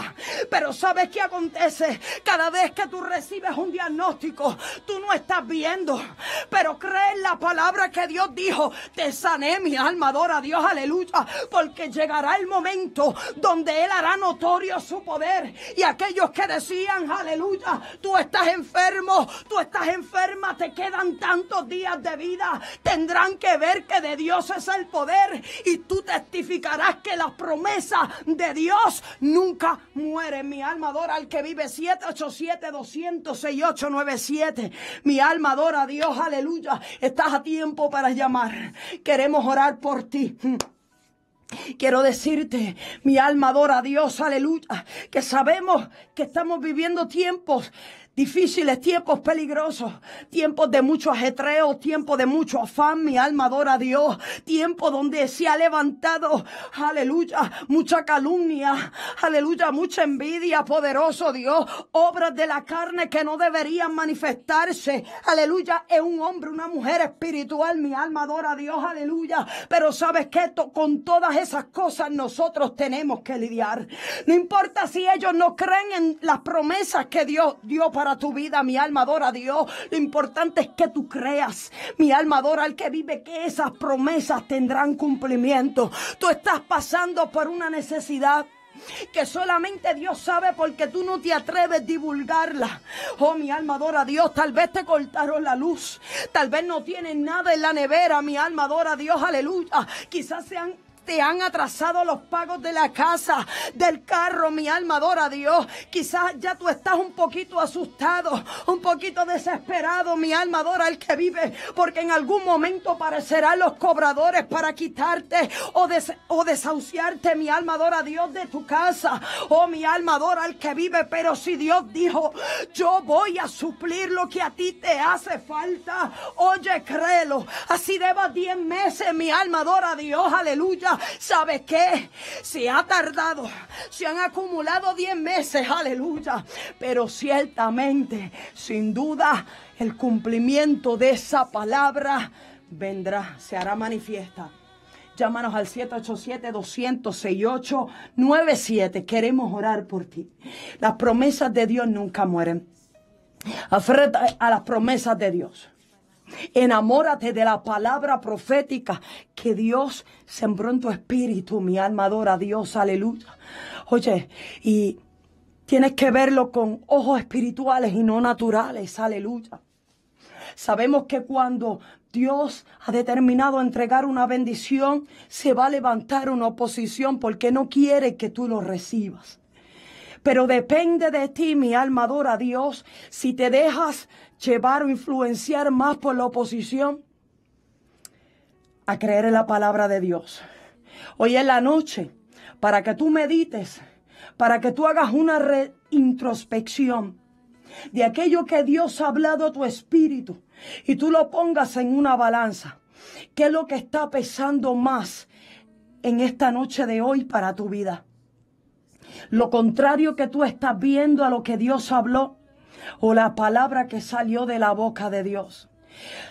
S2: Pero ¿sabes qué acontece? Cada vez que tú recibes un diagnóstico, tú no estás viendo, pero cree en la palabra que Dios dijo. Te sané, mi alma, adora a Dios, aleluya, porque llegará el momento donde Él hará notorio su poder. Y aquellos que decían, aleluya, tú estás enfermo, tú estás enferma, te quedan tantos días de vida, tendrán que ver que de Dios es el poder y tú testificarás que la promesa de Dios nunca muere. Mi alma adora al que vive 787 200 siete. Mi alma adora a Dios, aleluya. Estás a tiempo para llamar. Queremos orar por ti. Quiero decirte, mi alma adora a Dios, aleluya, que sabemos que estamos viviendo tiempos difíciles, tiempos peligrosos, tiempos de mucho ajetreo, tiempos de mucho afán, mi alma adora a Dios, tiempo donde se ha levantado, aleluya, mucha calumnia, aleluya, mucha envidia, poderoso Dios, obras de la carne que no deberían manifestarse, aleluya, es un hombre, una mujer espiritual, mi alma adora a Dios, aleluya, pero sabes que con todas esas cosas nosotros tenemos que lidiar, no importa si ellos no creen en las promesas que Dios dio para tu vida, mi alma adora a Dios. Lo importante es que tú creas, mi alma adora al que vive, que esas promesas tendrán cumplimiento. Tú estás pasando por una necesidad que solamente Dios sabe porque tú no te atreves a divulgarla. Oh, mi alma adora a Dios, tal vez te cortaron la luz, tal vez no tienen nada en la nevera, mi alma adora a Dios, aleluya. Quizás sean te han atrasado los pagos de la casa, del carro, mi alma adora a Dios. Quizás ya tú estás un poquito asustado, un poquito desesperado, mi alma adora al que vive, porque en algún momento aparecerán los cobradores para quitarte o, desahuciarte, mi alma adora a Dios de tu casa, oh mi alma adora al que vive, pero si Dios dijo, yo voy a suplir lo que a ti te hace falta, oye, créelo, así debas 10 meses, mi alma adora a Dios, aleluya, ¿Sabes qué? Se ha tardado, se han acumulado 10 meses, aleluya. Pero ciertamente, sin duda, el cumplimiento de esa palabra vendrá, se hará manifiesta. Llámanos al 787-268-97. Queremos orar por ti. Las promesas de Dios nunca mueren. Afrenta a las promesas de Dios. Enamórate de la palabra profética que Dios sembró en tu espíritu. Mi alma adora a Dios, aleluya. Oye, y tienes que verlo con ojos espirituales y no naturales, aleluya. Sabemos que cuando Dios ha determinado entregar una bendición, se va a levantar una oposición porque no quiere que tú lo recibas. Pero depende de ti, mi alma adora a Dios, si te dejas llevar o influenciar más por la oposición a creer en la palabra de Dios. Hoy en la noche, para que tú medites, para que tú hagas una introspección de aquello que Dios ha hablado a tu espíritu y tú lo pongas en una balanza. ¿Qué es lo que está pesando más en esta noche de hoy para tu vida? lo contrario que tú estás viendo a lo que Dios habló o la palabra que salió de la boca de Dios.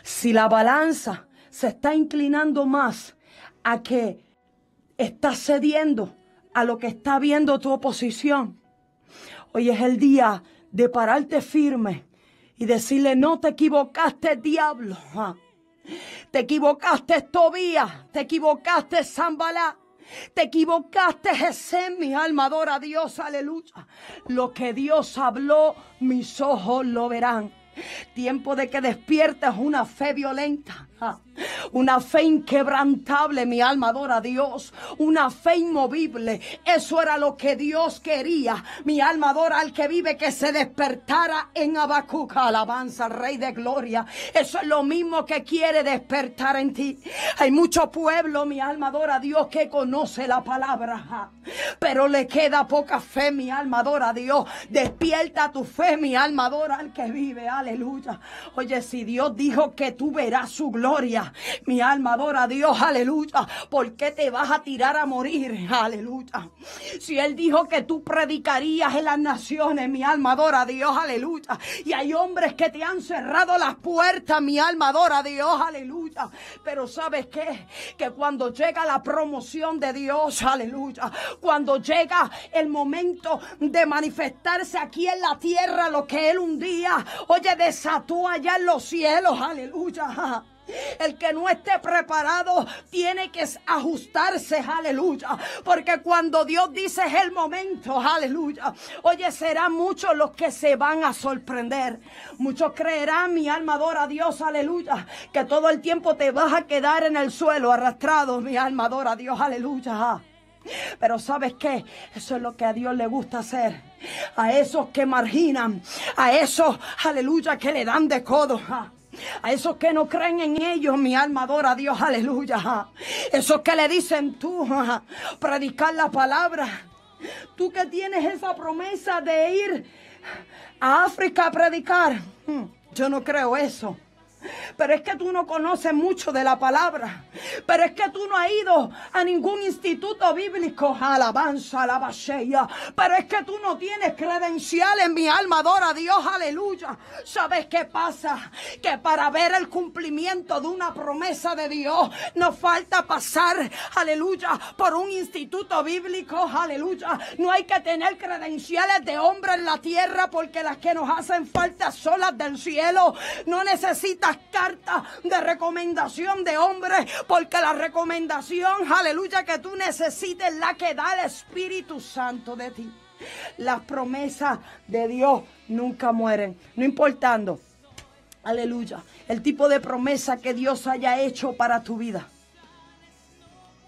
S2: Si la balanza se está inclinando más a que estás cediendo a lo que está viendo tu oposición, hoy es el día de pararte firme y decirle, no te equivocaste, diablo. Te equivocaste, Tobías. Te equivocaste, Zambala. Te equivocaste, Jesús, mi alma adora a Dios, aleluya. Lo que Dios habló, mis ojos lo verán. Tiempo de que despiertes una fe violenta. Una fe inquebrantable, mi alma adora a Dios. Una fe inmovible. Eso era lo que Dios quería. Mi alma adora al que vive, que se despertara en Abacuca. Alabanza Rey de Gloria. Eso es lo mismo que quiere despertar en ti. Hay mucho pueblo, mi alma adora a Dios, que conoce la palabra. Pero le queda poca fe, mi alma adora a Dios. Despierta tu fe, mi alma adora al que vive. Aleluya. Oye, si Dios dijo que tú verás su gloria mi alma adora a Dios, aleluya. ¿Por qué te vas a tirar a morir? Aleluya. Si Él dijo que tú predicarías en las naciones, mi alma adora a Dios, aleluya. Y hay hombres que te han cerrado las puertas, mi alma adora a Dios, aleluya. Pero sabes qué? Que cuando llega la promoción de Dios, aleluya. Cuando llega el momento de manifestarse aquí en la tierra lo que Él un día, oye, desató allá en los cielos, aleluya. El que no esté preparado tiene que ajustarse, aleluya. Porque cuando Dios dice es el momento, aleluya. Oye, serán muchos los que se van a sorprender. Muchos creerán, mi alma adora a Dios, aleluya. Que todo el tiempo te vas a quedar en el suelo arrastrado, mi alma adora a Dios, aleluya. Pero sabes qué? Eso es lo que a Dios le gusta hacer. A esos que marginan, a esos, aleluya, que le dan de codo. A esos que no creen en ellos, mi alma adora a Dios, aleluya. Esos que le dicen tú, predicar la palabra. Tú que tienes esa promesa de ir a África a predicar. Hmm, yo no creo eso. Pero es que tú no conoces mucho de la palabra. Pero es que tú no has ido a ningún instituto bíblico. Alabanza, alabaseya. Pero es que tú no tienes credenciales. Mi alma adora Dios. Aleluya. ¿Sabes qué pasa? Que para ver el cumplimiento de una promesa de Dios nos falta pasar. Aleluya. Por un instituto bíblico. Aleluya. No hay que tener credenciales de hombre en la tierra porque las que nos hacen falta son las del cielo. No necesitas carta cartas de recomendación de hombres, porque la recomendación, aleluya, que tú necesites la que da el Espíritu Santo de ti. Las promesas de Dios nunca mueren, no importando, aleluya, el tipo de promesa que Dios haya hecho para tu vida.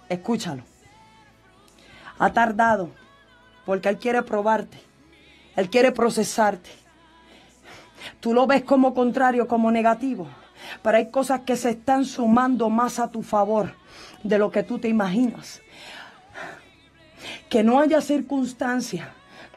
S2: Escúchalo. Ha tardado porque Él quiere probarte, Él quiere procesarte. Tú lo ves como contrario, como negativo. Pero hay cosas que se están sumando más a tu favor de lo que tú te imaginas. Que no haya circunstancias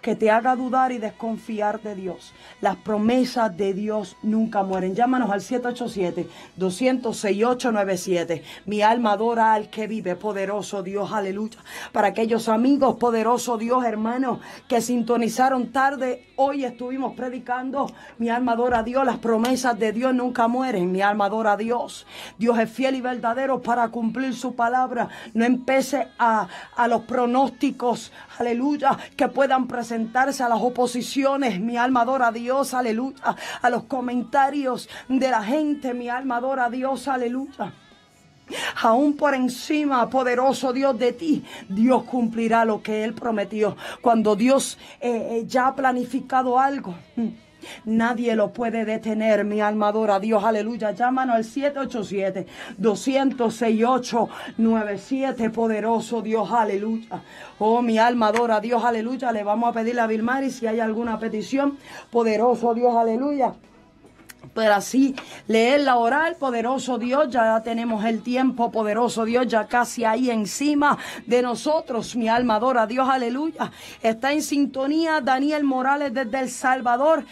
S2: que te haga dudar y desconfiar de Dios. Las promesas de Dios nunca mueren. Llámanos al 787 206 Mi alma adora al que vive, poderoso Dios, aleluya. Para aquellos amigos, poderoso Dios, hermanos, que sintonizaron tarde, hoy estuvimos predicando, mi alma adora a Dios, las promesas de Dios nunca mueren, mi alma adora a Dios. Dios es fiel y verdadero para cumplir su palabra. No empiece a, a los pronósticos, aleluya, que puedan presentar sentarse a las oposiciones. Mi alma adora a Dios, aleluya. A los comentarios de la gente, mi alma adora a Dios, aleluya aún por encima, poderoso Dios de ti, Dios cumplirá lo que Él prometió. Cuando Dios eh, eh, ya ha planificado algo. Mm, Nadie lo puede detener, mi alma adora Dios, aleluya. Llámanos al 787 nueve 97 poderoso Dios, aleluya. Oh, mi alma Dios, aleluya. Le vamos a pedir a ...y si hay alguna petición, poderoso Dios, aleluya pero así leer la oral... poderoso Dios, ya tenemos el tiempo, poderoso Dios, ya casi ahí encima de nosotros, mi alma Dios, aleluya. Está en sintonía Daniel Morales desde El Salvador,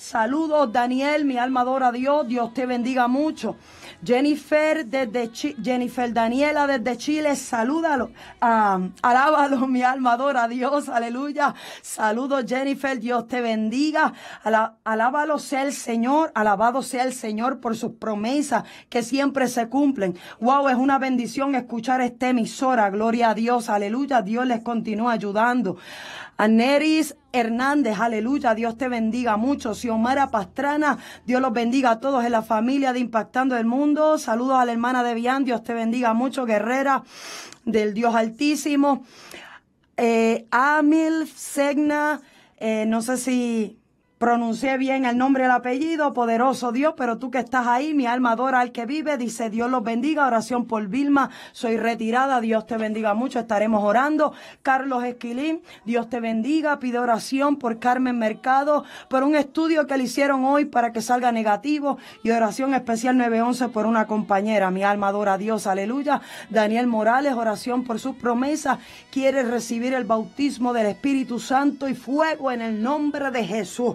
S2: Saludos, Daniel, mi alma adora a Dios. Dios te bendiga mucho. Jennifer, desde Jennifer Daniela desde Chile, salúdalo, alábalo, [laughs] mi alma adora a Dios, aleluya. Saludos, Jennifer, Dios te bendiga. alábalo sea el Señor, alabado sea el Señor por sus promesas que siempre se cumplen. Wow, es una bendición escuchar esta emisora, gloria a Dios, aleluya. Dios les continúa ayudando neris Hernández, aleluya, Dios te bendiga mucho. Xiomara Pastrana, Dios los bendiga a todos en la familia de Impactando el Mundo. Saludos a la hermana de Bian, Dios te bendiga mucho, guerrera del Dios Altísimo. Eh, Amil Segna, eh, no sé si Pronuncié bien el nombre y el apellido, poderoso Dios, pero tú que estás ahí, mi alma adora al que vive, dice Dios los bendiga, oración por Vilma, soy retirada, Dios te bendiga mucho, estaremos orando. Carlos Esquilín, Dios te bendiga, pide oración por Carmen Mercado, por un estudio que le hicieron hoy para que salga negativo y oración especial 911 por una compañera, mi alma adora a Dios, aleluya. Daniel Morales, oración por sus promesas, quiere recibir el bautismo del Espíritu Santo y fuego en el nombre de Jesús.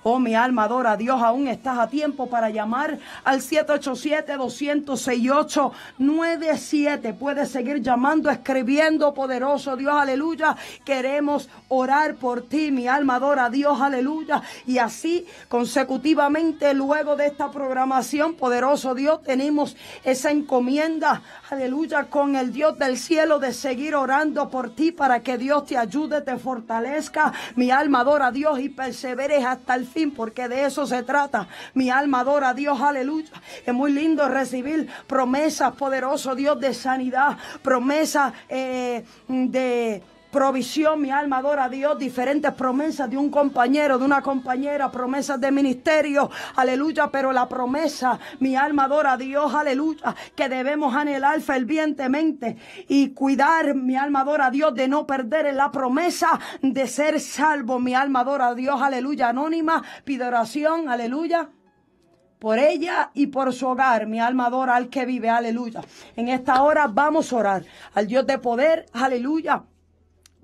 S2: Oh, mi alma adora a Dios, aún estás a tiempo para llamar al 787-268-97. Puedes seguir llamando, escribiendo, poderoso Dios, aleluya. Queremos orar por ti, mi alma adora a Dios, aleluya. Y así consecutivamente luego de esta programación, poderoso Dios, tenemos esa encomienda, aleluya, con el Dios del cielo de seguir orando por ti para que Dios te ayude, te fortalezca. Mi alma adora a Dios y perseveres hasta el porque de eso se trata. Mi alma adora a Dios, aleluya. Es muy lindo recibir promesas poderoso Dios de sanidad, promesa eh, de provisión, mi alma adora a Dios, diferentes promesas de un compañero, de una compañera, promesas de ministerio, aleluya, pero la promesa, mi alma adora a Dios, aleluya, que debemos anhelar fervientemente y cuidar, mi alma adora a Dios, de no perder la promesa de ser salvo, mi alma adora a Dios, aleluya, anónima, pide oración, aleluya por ella y por su hogar. Mi alma adora al que vive, aleluya. En esta hora vamos a orar al Dios de poder, aleluya.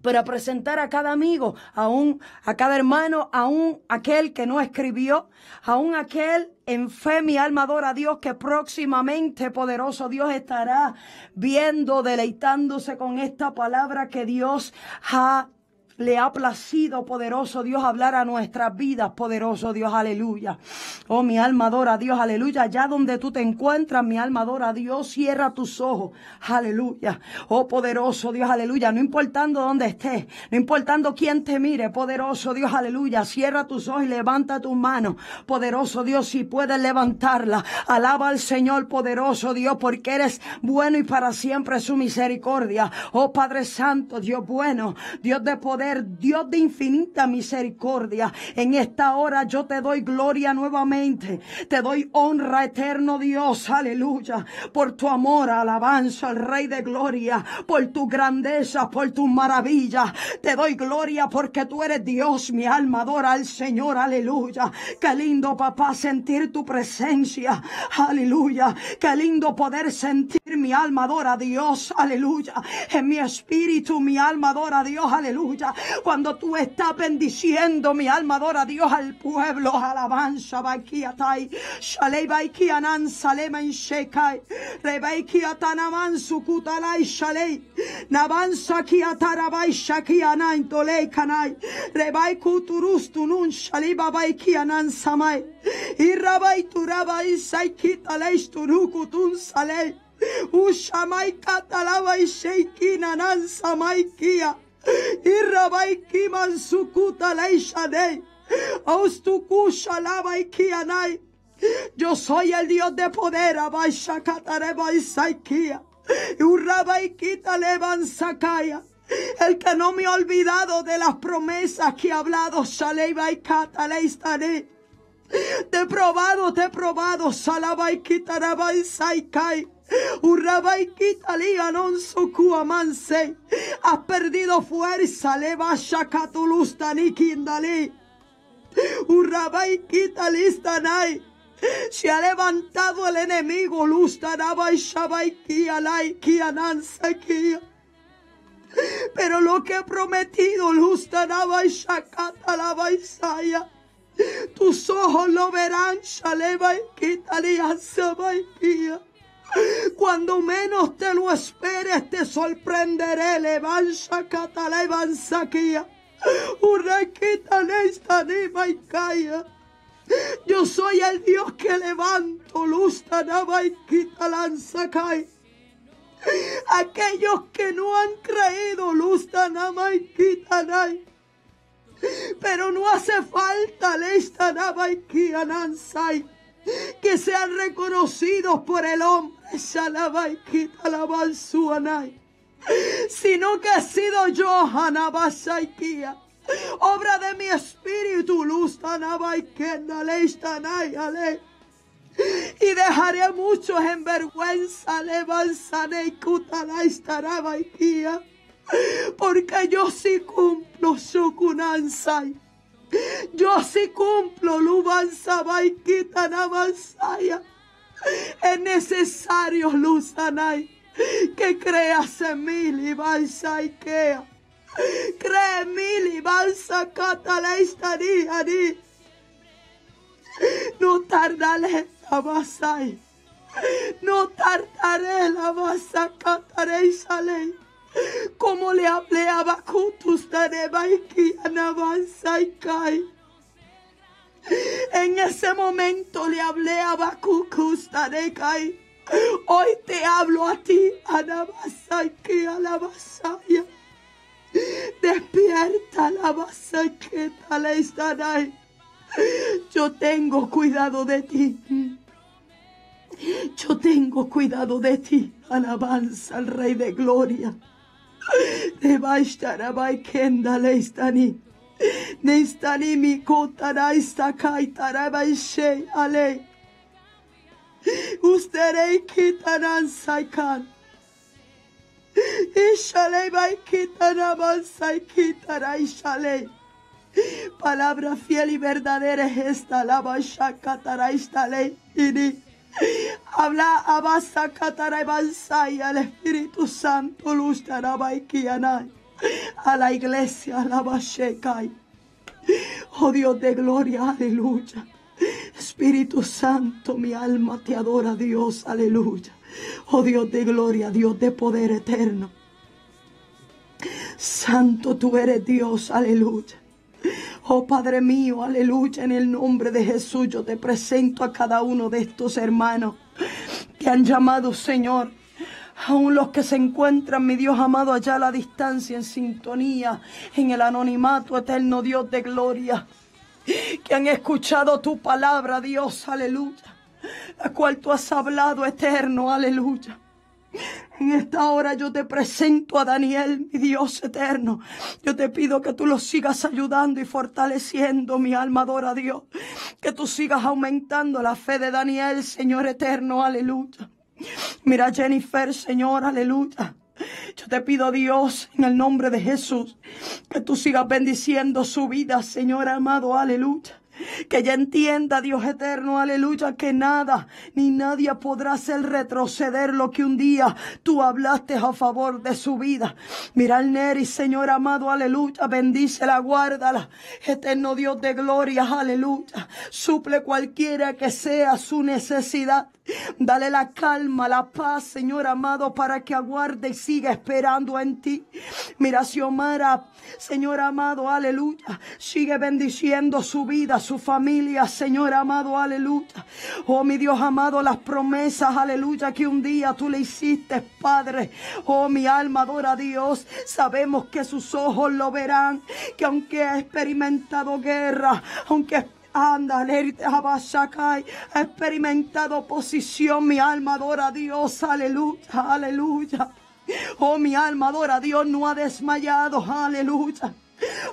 S2: Para presentar a cada amigo, a, un, a cada hermano, a un, aquel que no escribió, a un aquel en fe mi alma adora a Dios que próximamente poderoso Dios estará viendo, deleitándose con esta palabra que Dios ha le ha placido, poderoso Dios, hablar a nuestras vidas, poderoso Dios, aleluya. Oh, mi alma adora Dios, aleluya. Allá donde tú te encuentras, mi alma adora a Dios, cierra tus ojos, aleluya. Oh, poderoso Dios, aleluya. No importando dónde estés, no importando quién te mire, poderoso Dios, aleluya. Cierra tus ojos y levanta tus manos, poderoso Dios, si puedes levantarla. Alaba al Señor, poderoso Dios, porque eres bueno y para siempre su misericordia. Oh, Padre Santo, Dios bueno, Dios de poder Dios de infinita misericordia. En esta hora yo te doy gloria nuevamente. Te doy honra, eterno Dios. Aleluya. Por tu amor, alabanza al Rey de Gloria. Por tu grandeza, por tu maravilla Te doy gloria porque tú eres Dios. Mi alma adora al Señor. Aleluya. Qué lindo, papá, sentir tu presencia. Aleluya. Qué lindo poder sentir mi alma adora a Dios. Aleluya. En mi espíritu, mi alma adora a Dios. Aleluya. Cuando tú estás bendiciendo, mi alma adora a Dios al pueblo. Alabanza, Baikiatai. Shalei Baikianan, Salema Inshekai. man Sukutalai, Shalei. Nabanza Bai Shakianan, Tolei Kanai. Rebaikuturustunun, Shaliba Baikianan, Samai. Y Rabaiturabai, Saikitalei, Sturukutun, Salei. Ushamai Katalaba y samai kia y rabai kiman sukuta leishanei, austuku shalaba kianai. Yo soy el Dios de poder, abai shakatareba y y rabai El que no me ha olvidado de las promesas que ha hablado, Shalei Baikata, Te he probado, te he probado, salabaikita Kitarabai Saikai anon lianonso amance Has perdido fuerza, le vaya catulustani kindali. Urrabaikita stanai Se ha levantado el enemigo, lustanaba y shabai kia. Pero lo que he prometido, lustanaba y shakatalaba y saya. Tus ojos lo verán, shaleba y quitali y cuando menos te lo esperes, te sorprenderé. Levanza, catala, levanza, guía. y calla. Yo soy el Dios que levanto, luz, tanaba y quita Aquellos que no han creído, luz, tanaba y Pero no hace falta, lista, naba y que sean reconocidos por el hombre, Shalabaikita Labansuanai, sino que ha sido yo, kia, obra de mi espíritu, luz Tanabaikendaleistanai, Alei. Y dejaré a muchos en vergüenza, levanzaré y kia, porque yo sí cumplo su yo si cumplo, la Kitanabansaya. Es necesario, Luzanay, que creas en mí, Libansaikea. Cree en mí, Libansakatalaistani, di, No tardaré, Labasai. No tardaré, salé. Como le hablé a y Kai En ese momento le hablé a Bakukus Tarekai. Hoy te hablo a ti, que Alabasaya. Despierta, tal estará. Yo tengo cuidado de ti. Yo tengo cuidado de ti. Alabanza al Rey de Gloria. Devaştarabai Ne Neistani mi kotaraista kaitarabai şey aley. Usterei kitaran saykan. Ishalei bai kitaraban saykitarai shalei. Palabra fiel y verdadera es esta, la bashakatarai shalei. Ini. Habla a abasa y al Espíritu Santo luz a la iglesia, a la Oh Dios de gloria, aleluya. Espíritu Santo, mi alma te adora, Dios, aleluya. Oh Dios de gloria, Dios de poder eterno. Santo tú eres Dios, aleluya. Oh Padre mío, aleluya, en el nombre de Jesús yo te presento a cada uno de estos hermanos que han llamado, Señor. Aún los que se encuentran, mi Dios amado, allá a la distancia, en sintonía, en el anonimato eterno, Dios de gloria, que han escuchado tu palabra, Dios, aleluya, la cual tú has hablado eterno, aleluya. En esta hora yo te presento a Daniel, mi Dios eterno. Yo te pido que tú lo sigas ayudando y fortaleciendo, mi alma adora a Dios. Que tú sigas aumentando la fe de Daniel, Señor eterno, aleluya. Mira Jennifer, Señor, aleluya. Yo te pido, Dios, en el nombre de Jesús, que tú sigas bendiciendo su vida, Señor amado, aleluya. Que ella entienda, Dios eterno, aleluya, que nada ni nadie podrá hacer retroceder lo que un día tú hablaste a favor de su vida. Mira al Neri, Señor amado, aleluya, bendícela, guárdala. Eterno Dios de gloria, aleluya. Suple cualquiera que sea su necesidad. Dale la calma, la paz, Señor amado, para que aguarde y siga esperando en ti. Mira, Xiomara, Señor amado, aleluya. Sigue bendiciendo su vida, su familia, Señor amado, aleluya. Oh, mi Dios amado, las promesas, aleluya, que un día tú le hiciste, Padre. Oh, mi alma adora a Dios. Sabemos que sus ojos lo verán, que aunque ha experimentado guerra, aunque ha ha experimentado oposición, mi alma adora a Dios, aleluya, aleluya. Oh, mi alma adora a Dios, no ha desmayado, aleluya.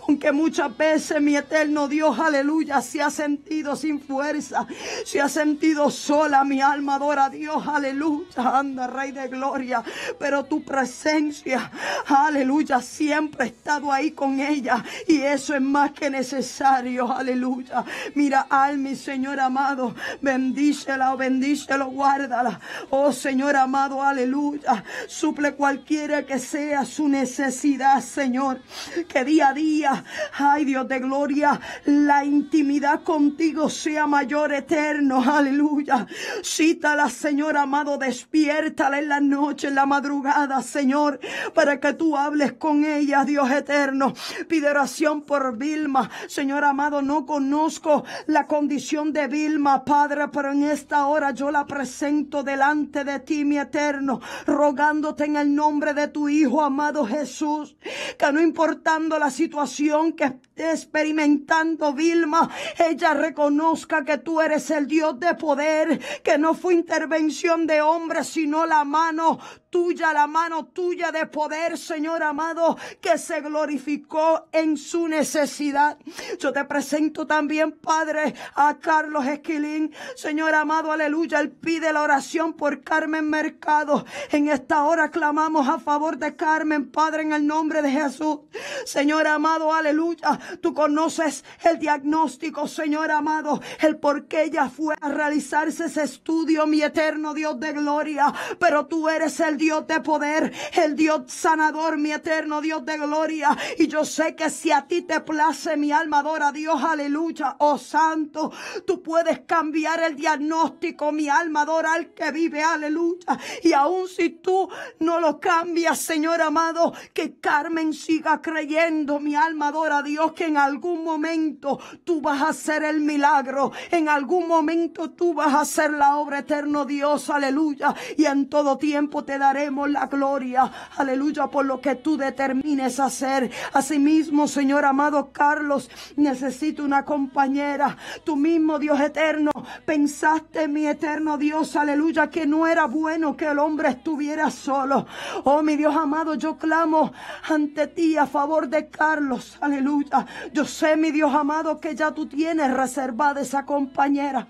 S2: Aunque muchas veces mi eterno Dios, aleluya, se ha sentido sin fuerza, se ha sentido sola, mi alma adora a Dios, aleluya, anda, Rey de Gloria. Pero tu presencia, aleluya, siempre ha estado ahí con ella y eso es más que necesario, aleluya. Mira, al mi Señor amado, bendícela o bendícelo, guárdala. Oh Señor amado, aleluya, suple cualquiera que sea su necesidad, Señor. Que día día, ay Dios de gloria, la intimidad contigo sea mayor eterno, aleluya. Cítala, Señor amado, despiértala en la noche, en la madrugada, Señor, para que tú hables con ella, Dios eterno. Pide oración por Vilma, Señor amado, no conozco la condición de Vilma, Padre, pero en esta hora yo la presento delante de ti, mi eterno, rogándote en el nombre de tu Hijo amado Jesús, que no importando la situación, situación que experimentando, Vilma, ella reconozca que tú eres el Dios de poder, que no fue intervención de hombre sino la mano tuya, la mano tuya de poder, Señor amado, que se glorificó en su necesidad. Yo te presento también, Padre, a Carlos Esquilín. Señor amado, aleluya, él pide la oración por Carmen Mercado. En esta hora clamamos a favor de Carmen, Padre, en el nombre de Jesús. Señor amado, aleluya, Tú conoces el diagnóstico, Señor amado, el por qué ya fue a realizarse ese estudio, mi eterno Dios de gloria. Pero tú eres el Dios de poder, el Dios sanador, mi eterno Dios de gloria. Y yo sé que si a ti te place, mi alma adora a Dios, aleluya, oh santo, tú puedes cambiar el diagnóstico, mi alma adora al que vive, aleluya. Y aun si tú no lo cambias, Señor amado, que Carmen siga creyendo, mi alma adora a Dios, que en algún momento tú vas a hacer el milagro. En algún momento tú vas a hacer la obra eterno, Dios. Aleluya. Y en todo tiempo te daremos la gloria. Aleluya, por lo que tú determines hacer. Asimismo, Señor amado Carlos, necesito una compañera. Tú mismo, Dios eterno, pensaste, mi eterno Dios. Aleluya, que no era bueno que el hombre estuviera solo. Oh, mi Dios amado, yo clamo ante ti a favor de Carlos. Aleluya. Yo sé, mi Dios amado, que ya tú tienes reservada esa compañera.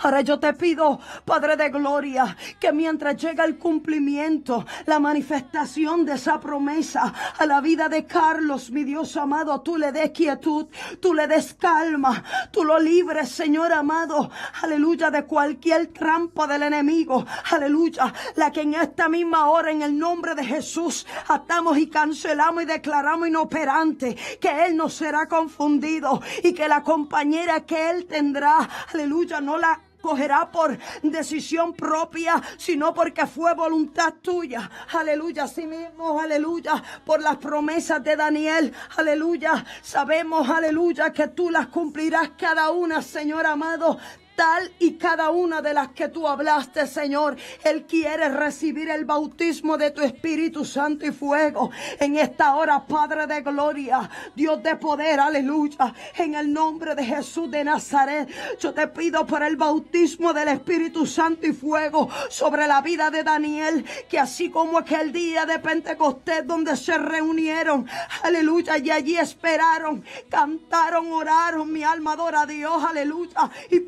S2: Ahora yo te pido, Padre de Gloria, que mientras llega el cumplimiento, la manifestación de esa promesa a la vida de Carlos, mi Dios amado, tú le des quietud, tú le des calma, tú lo libres, Señor amado, aleluya, de cualquier trampa del enemigo, aleluya, la que en esta misma hora, en el nombre de Jesús, atamos y cancelamos y declaramos inoperante, que Él no será confundido y que la compañera que Él tendrá, aleluya, no la cogerá por decisión propia, sino porque fue voluntad tuya. Aleluya, sí mismo, aleluya, por las promesas de Daniel, aleluya. Sabemos, aleluya, que tú las cumplirás cada una, Señor amado tal y cada una de las que tú hablaste, Señor. Él quiere recibir el bautismo de tu Espíritu Santo y fuego en esta hora, Padre de gloria, Dios de poder, aleluya. En el nombre de Jesús de Nazaret, yo te pido por el bautismo del Espíritu Santo y fuego sobre la vida de Daniel, que así como aquel día de Pentecostés donde se reunieron, aleluya, y allí esperaron, cantaron, oraron, mi alma adora a Dios, aleluya, y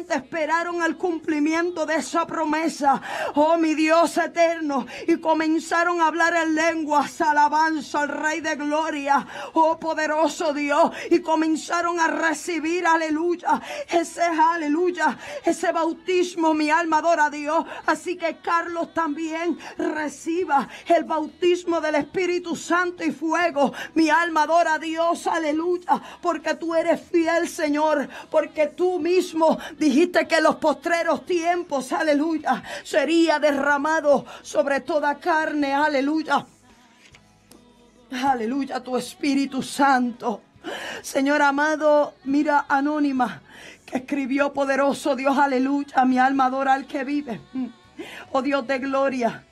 S2: esperaron al cumplimiento de esa promesa. Oh, mi Dios eterno. Y comenzaron a hablar en lenguas, alabanza al Rey de Gloria. Oh, poderoso Dios. Y comenzaron a recibir, aleluya, ese aleluya, ese bautismo. Mi alma adora a Dios. Así que Carlos también reciba el bautismo del Espíritu Santo y fuego. Mi alma adora a Dios, aleluya. Porque tú eres fiel, Señor. Porque tú mismo Dijiste que los postreros tiempos, aleluya, sería derramado sobre toda carne, aleluya. Aleluya, tu Espíritu Santo. Señor amado, mira anónima que escribió poderoso Dios, aleluya, mi alma adora al que vive. Oh Dios de gloria,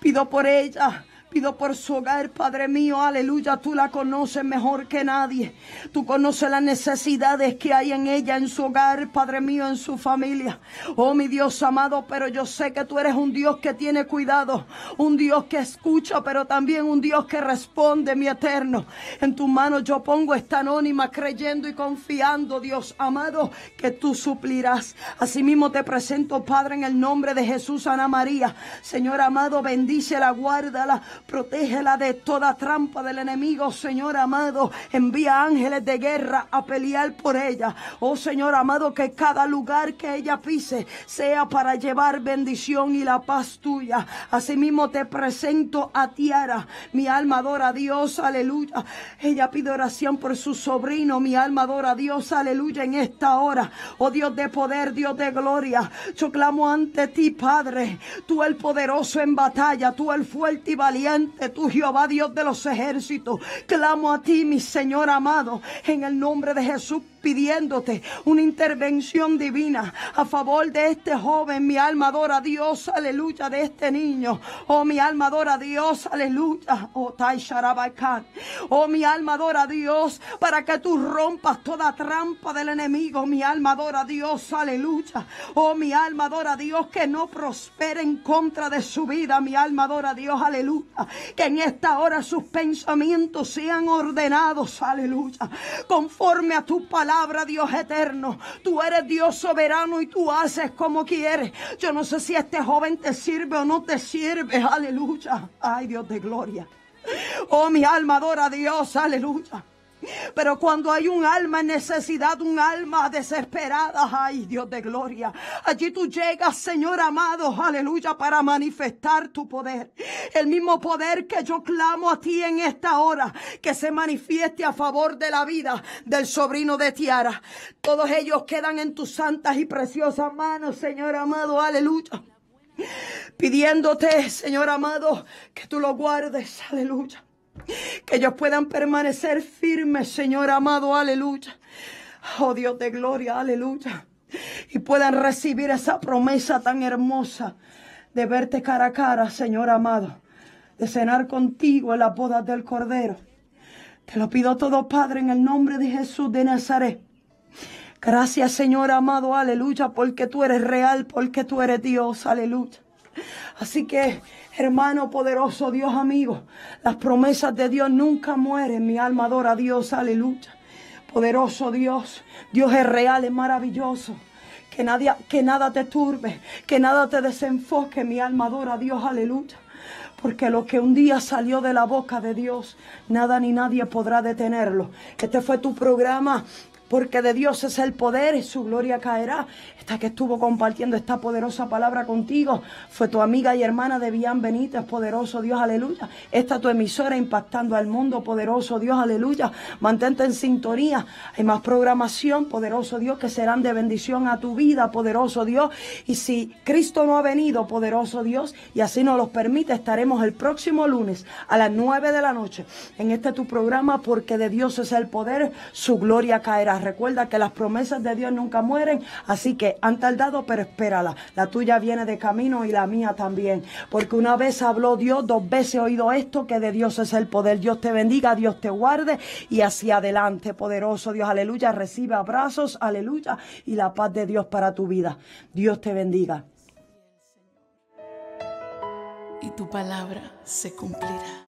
S2: pido por ella Pido por su hogar, Padre mío, aleluya, tú la conoces mejor que nadie. Tú conoces las necesidades que hay en ella, en su hogar, Padre mío, en su familia. Oh, mi Dios amado, pero yo sé que tú eres un Dios que tiene cuidado, un Dios que escucha, pero también un Dios que responde, mi eterno. En tus manos yo pongo esta anónima creyendo y confiando, Dios amado, que tú suplirás. Asimismo te presento, Padre, en el nombre de Jesús, Ana María. Señor amado, bendícela, guárdala Protégela de toda trampa del enemigo, Señor amado. Envía ángeles de guerra a pelear por ella. Oh Señor amado, que cada lugar que ella pise sea para llevar bendición y la paz tuya. Asimismo te presento a Tiara, mi alma adora a Dios, aleluya. Ella pide oración por su sobrino, mi alma adora Dios, aleluya, en esta hora. Oh Dios de poder, Dios de gloria, yo clamo ante ti, Padre, tú el poderoso en batalla, tú el fuerte y valiente. Tu Jehová, Dios de los ejércitos. Clamo a ti, mi Señor amado, en el nombre de Jesús pidiéndote una intervención divina a favor de este joven. Mi alma adora a Dios, aleluya, de este niño. Oh, mi alma adora a Dios, aleluya. Oh, Taisharabakan. Oh, mi alma adora a Dios para que tú rompas toda trampa del enemigo. Mi alma adora a Dios, aleluya. Oh, mi alma adora a Dios que no prospere en contra de su vida. Mi alma adora a Dios, aleluya. Que en esta hora sus pensamientos sean ordenados, aleluya. Conforme a tu palabra palabra, Dios eterno. Tú eres Dios soberano y tú haces como quieres. Yo no sé si este joven te sirve o no te sirve. Aleluya. Ay, Dios de gloria. Oh, mi alma adora a Dios. Aleluya. Pero cuando hay un alma en necesidad, un alma desesperada, ay Dios de gloria, allí tú llegas, Señor amado, aleluya, para manifestar tu poder. El mismo poder que yo clamo a ti en esta hora, que se manifieste a favor de la vida del sobrino de Tiara. Todos ellos quedan en tus santas y preciosas manos, Señor amado, aleluya. Pidiéndote, Señor amado, que tú lo guardes, aleluya que ellos puedan permanecer firmes, Señor amado, aleluya. Oh Dios de gloria, aleluya. Y puedan recibir esa promesa tan hermosa de verte cara a cara, Señor amado. De cenar contigo en la boda del Cordero. Te lo pido todo, Padre, en el nombre de Jesús de Nazaret. Gracias, Señor amado, aleluya, porque tú eres real, porque tú eres Dios, aleluya. Así que, hermano poderoso, Dios amigo, las promesas de Dios nunca mueren. Mi alma adora a Dios, aleluya. Poderoso Dios, Dios es real, es maravilloso. Que, nadie, que nada te turbe, que nada te desenfoque, mi alma adora a Dios, aleluya. Porque lo que un día salió de la boca de Dios, nada ni nadie podrá detenerlo. Este fue tu programa porque de Dios es el poder y su gloria caerá. Esta que estuvo compartiendo esta poderosa palabra contigo fue tu amiga y hermana de Bian Benítez, poderoso Dios, aleluya. Esta tu emisora impactando al mundo, poderoso Dios, aleluya. Mantente en sintonía. Hay más programación, poderoso Dios, que serán de bendición a tu vida, poderoso Dios. Y si Cristo no ha venido, poderoso Dios, y así nos los permite, estaremos el próximo lunes a las 9 de la noche en este tu programa, porque de Dios es el poder, su gloria caerá. Recuerda que las promesas de Dios nunca mueren, así que han tardado, pero espérala. La tuya viene de camino y la mía también. Porque una vez habló Dios, dos veces he oído esto, que de Dios es el poder. Dios te bendiga, Dios te guarde y hacia adelante, poderoso Dios, aleluya. Recibe abrazos, aleluya, y la paz de Dios para tu vida. Dios te bendiga.
S1: Y tu palabra se cumplirá.